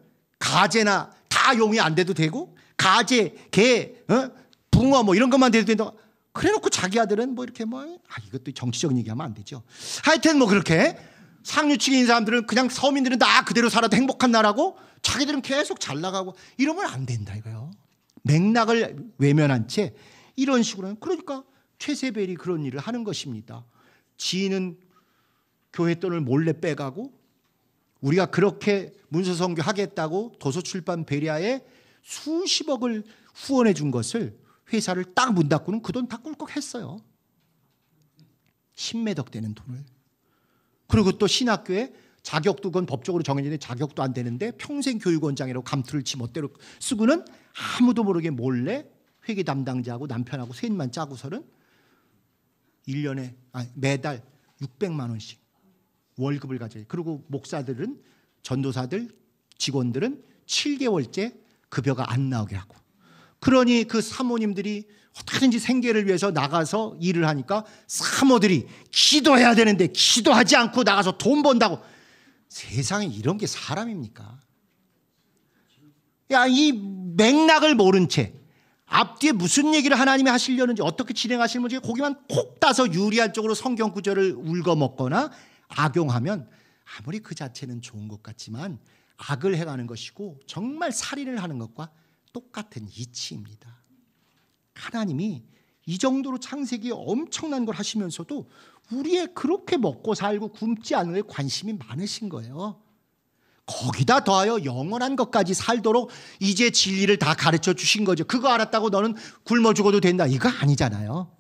가재나 다 용이 안 돼도 되고 가재, 개, 어? 붕어 뭐 이런 것만 돼도 된다. 그래놓고 자기 아들은 뭐 이렇게 뭐 아, 이것도 정치적인 얘기하면 안 되죠. 하여튼 뭐 그렇게 상류층인 사람들은 그냥 서민들은 다 그대로 살아도 행복한 나라고 자기들은 계속 잘 나가고 이러면 안 된다 이거요. 맥락을 외면한 채 이런 식으로는 그러니까 최세벨이 그런 일을 하는 것입니다. 지인은 교회 돈을 몰래 빼가고 우리가 그렇게 문서선교 하겠다고 도서출판 베리아에 수십억을 후원해 준 것을 회사를 딱 문 닫고는 그 돈 다 꿀꺽 했어요. 십매덕 되는 돈을. 그리고 또 신학교에 자격도 건 법적으로 정해진 자격도 안 되는데 평생 교육원장이라고 감투를 치 멋대로 쓰고는 아무도 모르게 몰래 회계 담당자하고 남편하고 셋만 짜고서는 1년에 아니, 매달 600만 원씩 월급을 가져요. 그리고 목사들은 전도사들 직원들은 7개월째 급여가 안 나오게 하고 그러니 그 사모님들이 어떻게든지 생계를 위해서 나가서 일을 하니까 사모들이 기도해야 되는데 기도하지 않고 나가서 돈 번다고 세상에 이런 게 사람입니까? 야, 이 맥락을 모른 채 앞뒤에 무슨 얘기를 하나님이 하시려는지 어떻게 진행하시는지 거기만 콕 따서 유리한 쪽으로 성경 구절을 울거먹거나 악용하면 아무리 그 자체는 좋은 것 같지만 악을 행하는 것이고 정말 살인을 하는 것과 똑같은 이치입니다. 하나님이 이 정도로 창세기 엄청난 걸 하시면서도 우리의 그렇게 먹고 살고 굶지 않는 데 관심이 많으신 거예요. 거기다 더하여 영원한 것까지 살도록 이제 진리를 다 가르쳐 주신 거죠. 그거 알았다고 너는 굶어 죽어도 된다. 이거 아니잖아요.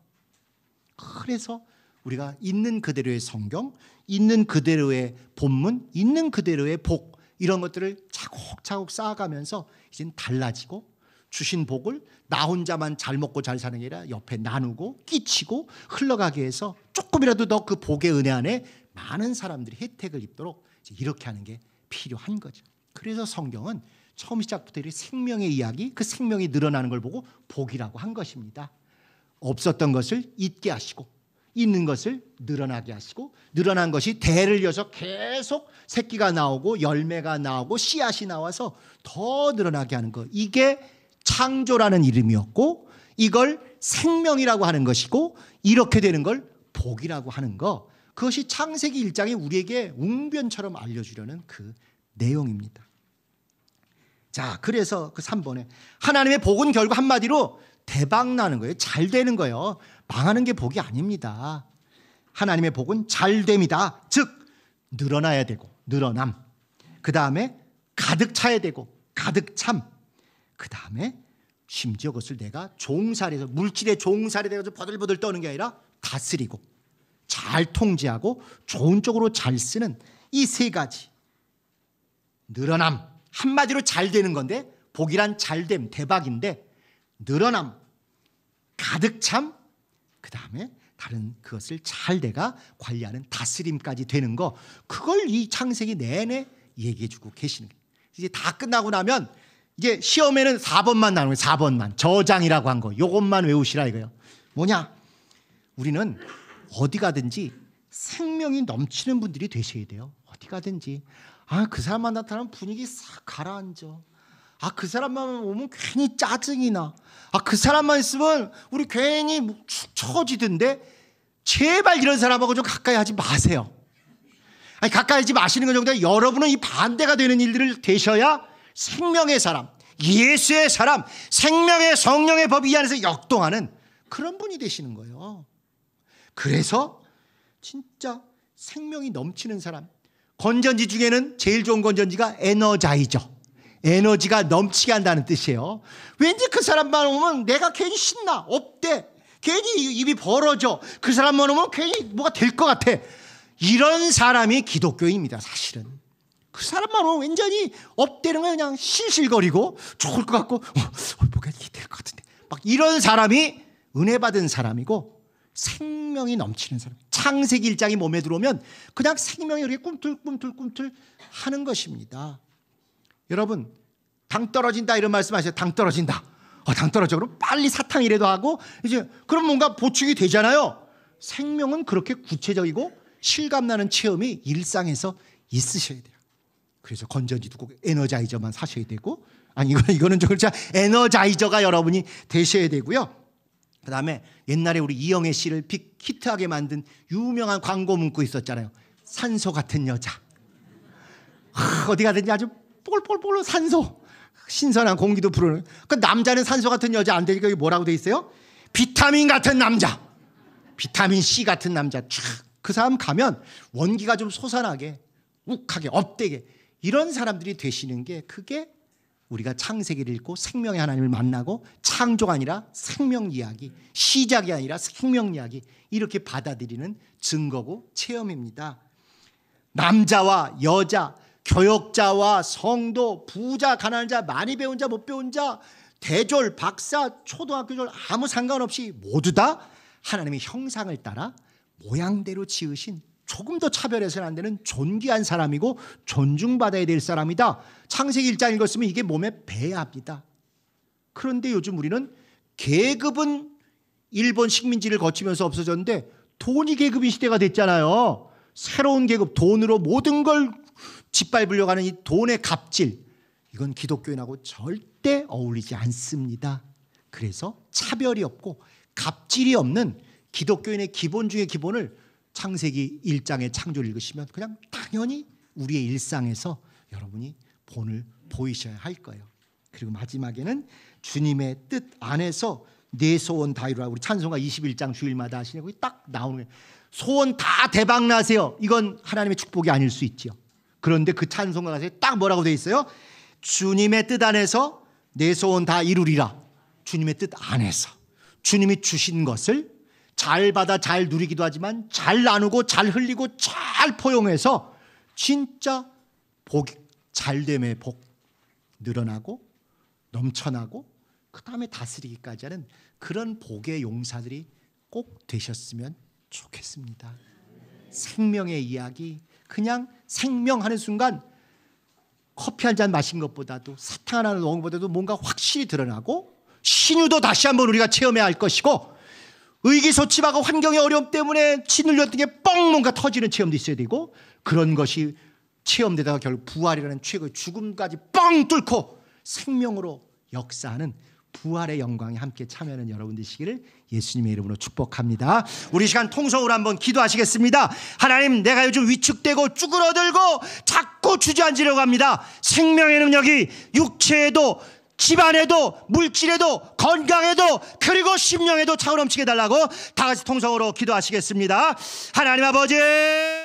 그래서 우리가 있는 그대로의 성경, 있는 그대로의 본문, 있는 그대로의 복 이런 것들을 차곡차곡 쌓아가면서 이젠 달라지고 주신 복을 나 혼자만 잘 먹고 잘 사는 게 아니라 옆에 나누고 끼치고 흘러가게 해서 조금이라도 더 그 복의 은혜 안에 많은 사람들이 혜택을 입도록 이렇게 하는 게 필요한 거죠. 그래서 성경은 처음 시작부터 이 생명의 이야기, 그 생명이 늘어나는 걸 보고 복이라고 한 것입니다. 없었던 것을 잊게 하시고 있는 것을 늘어나게 하시고 늘어난 것이 대를 이어서 계속 새끼가 나오고 열매가 나오고 씨앗이 나와서 더 늘어나게 하는 것. 이게 창조라는 이름이었고 이걸 생명이라고 하는 것이고 이렇게 되는 걸 복이라고 하는 것. 그것이 창세기 1장에 우리에게 웅변처럼 알려주려는 그 내용입니다. 자, 그래서 그 3번에 하나님의 복은 결국 한마디로 대박 나는 거예요. 잘 되는 거예요. 망하는 게 복이 아닙니다. 하나님의 복은 잘됨이다. 즉 늘어나야 되고 늘어남. 그 다음에 가득 차야 되고 가득 참. 그 다음에 심지어 그것을 내가 종살에서 물질의 종살이 돼가 버들버들 떠는 게 아니라 다스리고 잘 통제하고 좋은 쪽으로 잘 쓰는 이 세 가지 늘어남 한마디로 잘 되는 건데 복이란 잘됨 대박인데 늘어남 가득 참그 다음에 다른 그것을 잘 내가 관리하는 다스림까지 되는 거 그걸 이 창세기 내내 얘기해주고 계시는 거예요. 이제 다 끝나고 나면 이제 시험에는 4번만 나오는 거예요. 4번만 저장이라고 한 거. 요것만 외우시라 이거예요. 뭐냐? 우리는 어디 가든지 생명이 넘치는 분들이 되셔야 돼요. 어디 가든지 아 그 사람만 나타나면 분위기 싹가라앉죠 아, 그 사람만 오면 괜히 짜증이 나. 아, 그 사람만 있으면 우리 괜히 뭐 축 처지던데 제발 이런 사람하고 좀 가까이 하지 마세요. 아니, 가까이 하지 마시는 것 정도가 여러분은 이 반대가 되는 일들을 되셔야 생명의 사람, 예수의 사람, 생명의 성령의 법 이 안에서 역동하는 그런 분이 되시는 거예요. 그래서 진짜 생명이 넘치는 사람, 건전지 중에는 제일 좋은 건전지가 에너자이저. 에너지가 넘치게 한다는 뜻이에요. 왠지 그 사람만 오면 내가 괜히 신나, 업대, 괜히 입이 벌어져. 그 사람만 오면 괜히 뭐가 될 것 같아. 이런 사람이 기독교입니다, 사실은. 그 사람만 오면 완전히 업되는 거 그냥 실실거리고 좋을 것 같고, 어, 어 뭐가 이게 될 것 같은데. 막 이런 사람이 은혜 받은 사람이고 생명이 넘치는 사람. 창세기 1장이 몸에 들어오면 그냥 생명이 이렇게 꿈틀꿈틀꿈틀 하는 것입니다. 여러분, 당 떨어진다 이런 말씀 하세요. 당 떨어진다. 어, 당 떨어져. 그럼 빨리 사탕이라도 하고 이제 그럼 뭔가 보충이 되잖아요. 생명은 그렇게 구체적이고 실감나는 체험이 일상에서 있으셔야 돼요. 그래서 건전지도 꼭 에너자이저만 사셔야 되고 아니 이거는 이거는 진짜 에너자이저가 여러분이 되셔야 되고요. 그다음에 옛날에 우리 이영애 씨를 빅 히트하게 만든 유명한 광고 문구 있었잖아요. 산소 같은 여자. 어디 가든지 아주 뽀글뽀글 산소. 신선한 공기도 불어는. 그 남자는 산소 같은 여자 안 되니까 뭐라고 돼 있어요? 비타민 같은 남자. 비타민 C 같은 남자. 그 사람 가면 원기가 좀 솟아나게 욱하게 업되게 이런 사람들이 되시는 게 그게 우리가 창세기를 읽고 생명의 하나님을 만나고 창조가 아니라 생명 이야기, 시작이 아니라 생명 이야기 이렇게 받아들이는 증거고 체험입니다. 남자와 여자, 교역자와 성도, 부자, 가난한 자, 많이 배운 자, 못 배운 자, 대졸, 박사, 초등학교졸 아무 상관없이 모두 다 하나님의 형상을 따라 모양대로 지으신 조금 더 차별해서는 안 되는 존귀한 사람이고 존중받아야 될 사람이다. 창세기 1장 읽었으면 이게 몸에 배합니다. 그런데 요즘 우리는 계급은 일본 식민지를 거치면서 없어졌는데 돈이 계급인 시대가 됐잖아요. 새로운 계급, 돈으로 모든 걸 짓밟으려고 하는 이 돈의 갑질 이건 기독교인하고 절대 어울리지 않습니다. 그래서 차별이 없고 갑질이 없는 기독교인의 기본 중의 기본을 창세기 1장의 창조를 읽으시면 그냥 당연히 우리의 일상에서 여러분이 본을 보이셔야 할 거예요. 그리고 마지막에는 주님의 뜻 안에서 내 소원 다 이루라. 우리 찬송가 21장 주일마다 하시는 거딱 나오는 거예요. 소원 다 대박 나세요. 이건 하나님의 축복이 아닐 수있죠 그런데 그 찬송가 가사에 딱 뭐라고 돼 있어요? 주님의 뜻 안에서 내 소원 다 이루리라. 주님의 뜻 안에서. 주님이 주신 것을 잘 받아 잘 누리기도 하지만 잘 나누고 잘 흘리고 잘 포용해서 진짜 복 잘됨의 복 늘어나고 넘쳐나고 그 다음에 다스리기까지 하는 그런 복의 용사들이 꼭 되셨으면 좋겠습니다. 생명의 이야기 그냥 생명하는 순간 커피 한 잔 마신 것보다도 사탕 하나 먹은 것보다도 뭔가 확실히 드러나고 신유도 다시 한번 우리가 체험해야 할 것이고 의기소침하고 환경의 어려움 때문에 짓눌렸던 게 뻥 뭔가 터지는 체험도 있어야 되고 그런 것이 체험되다가 결국 부활이라는 최고의 죽음까지 뻥 뚫고 생명으로 역사하는 부활의 영광에 함께 참여하는 여러분 들시기를 예수님의 이름으로 축복합니다. 우리 시간 통성으로 한번 기도하시겠습니다. 하나님 내가 요즘 위축되고 쭈그러들고 자꾸 주저앉으려고 합니다. 생명의 능력이 육체에도 집안에도 물질에도 건강에도 그리고 심령에도 차오름치게 달라고 다 같이 통성으로 기도하시겠습니다. 하나님 아버지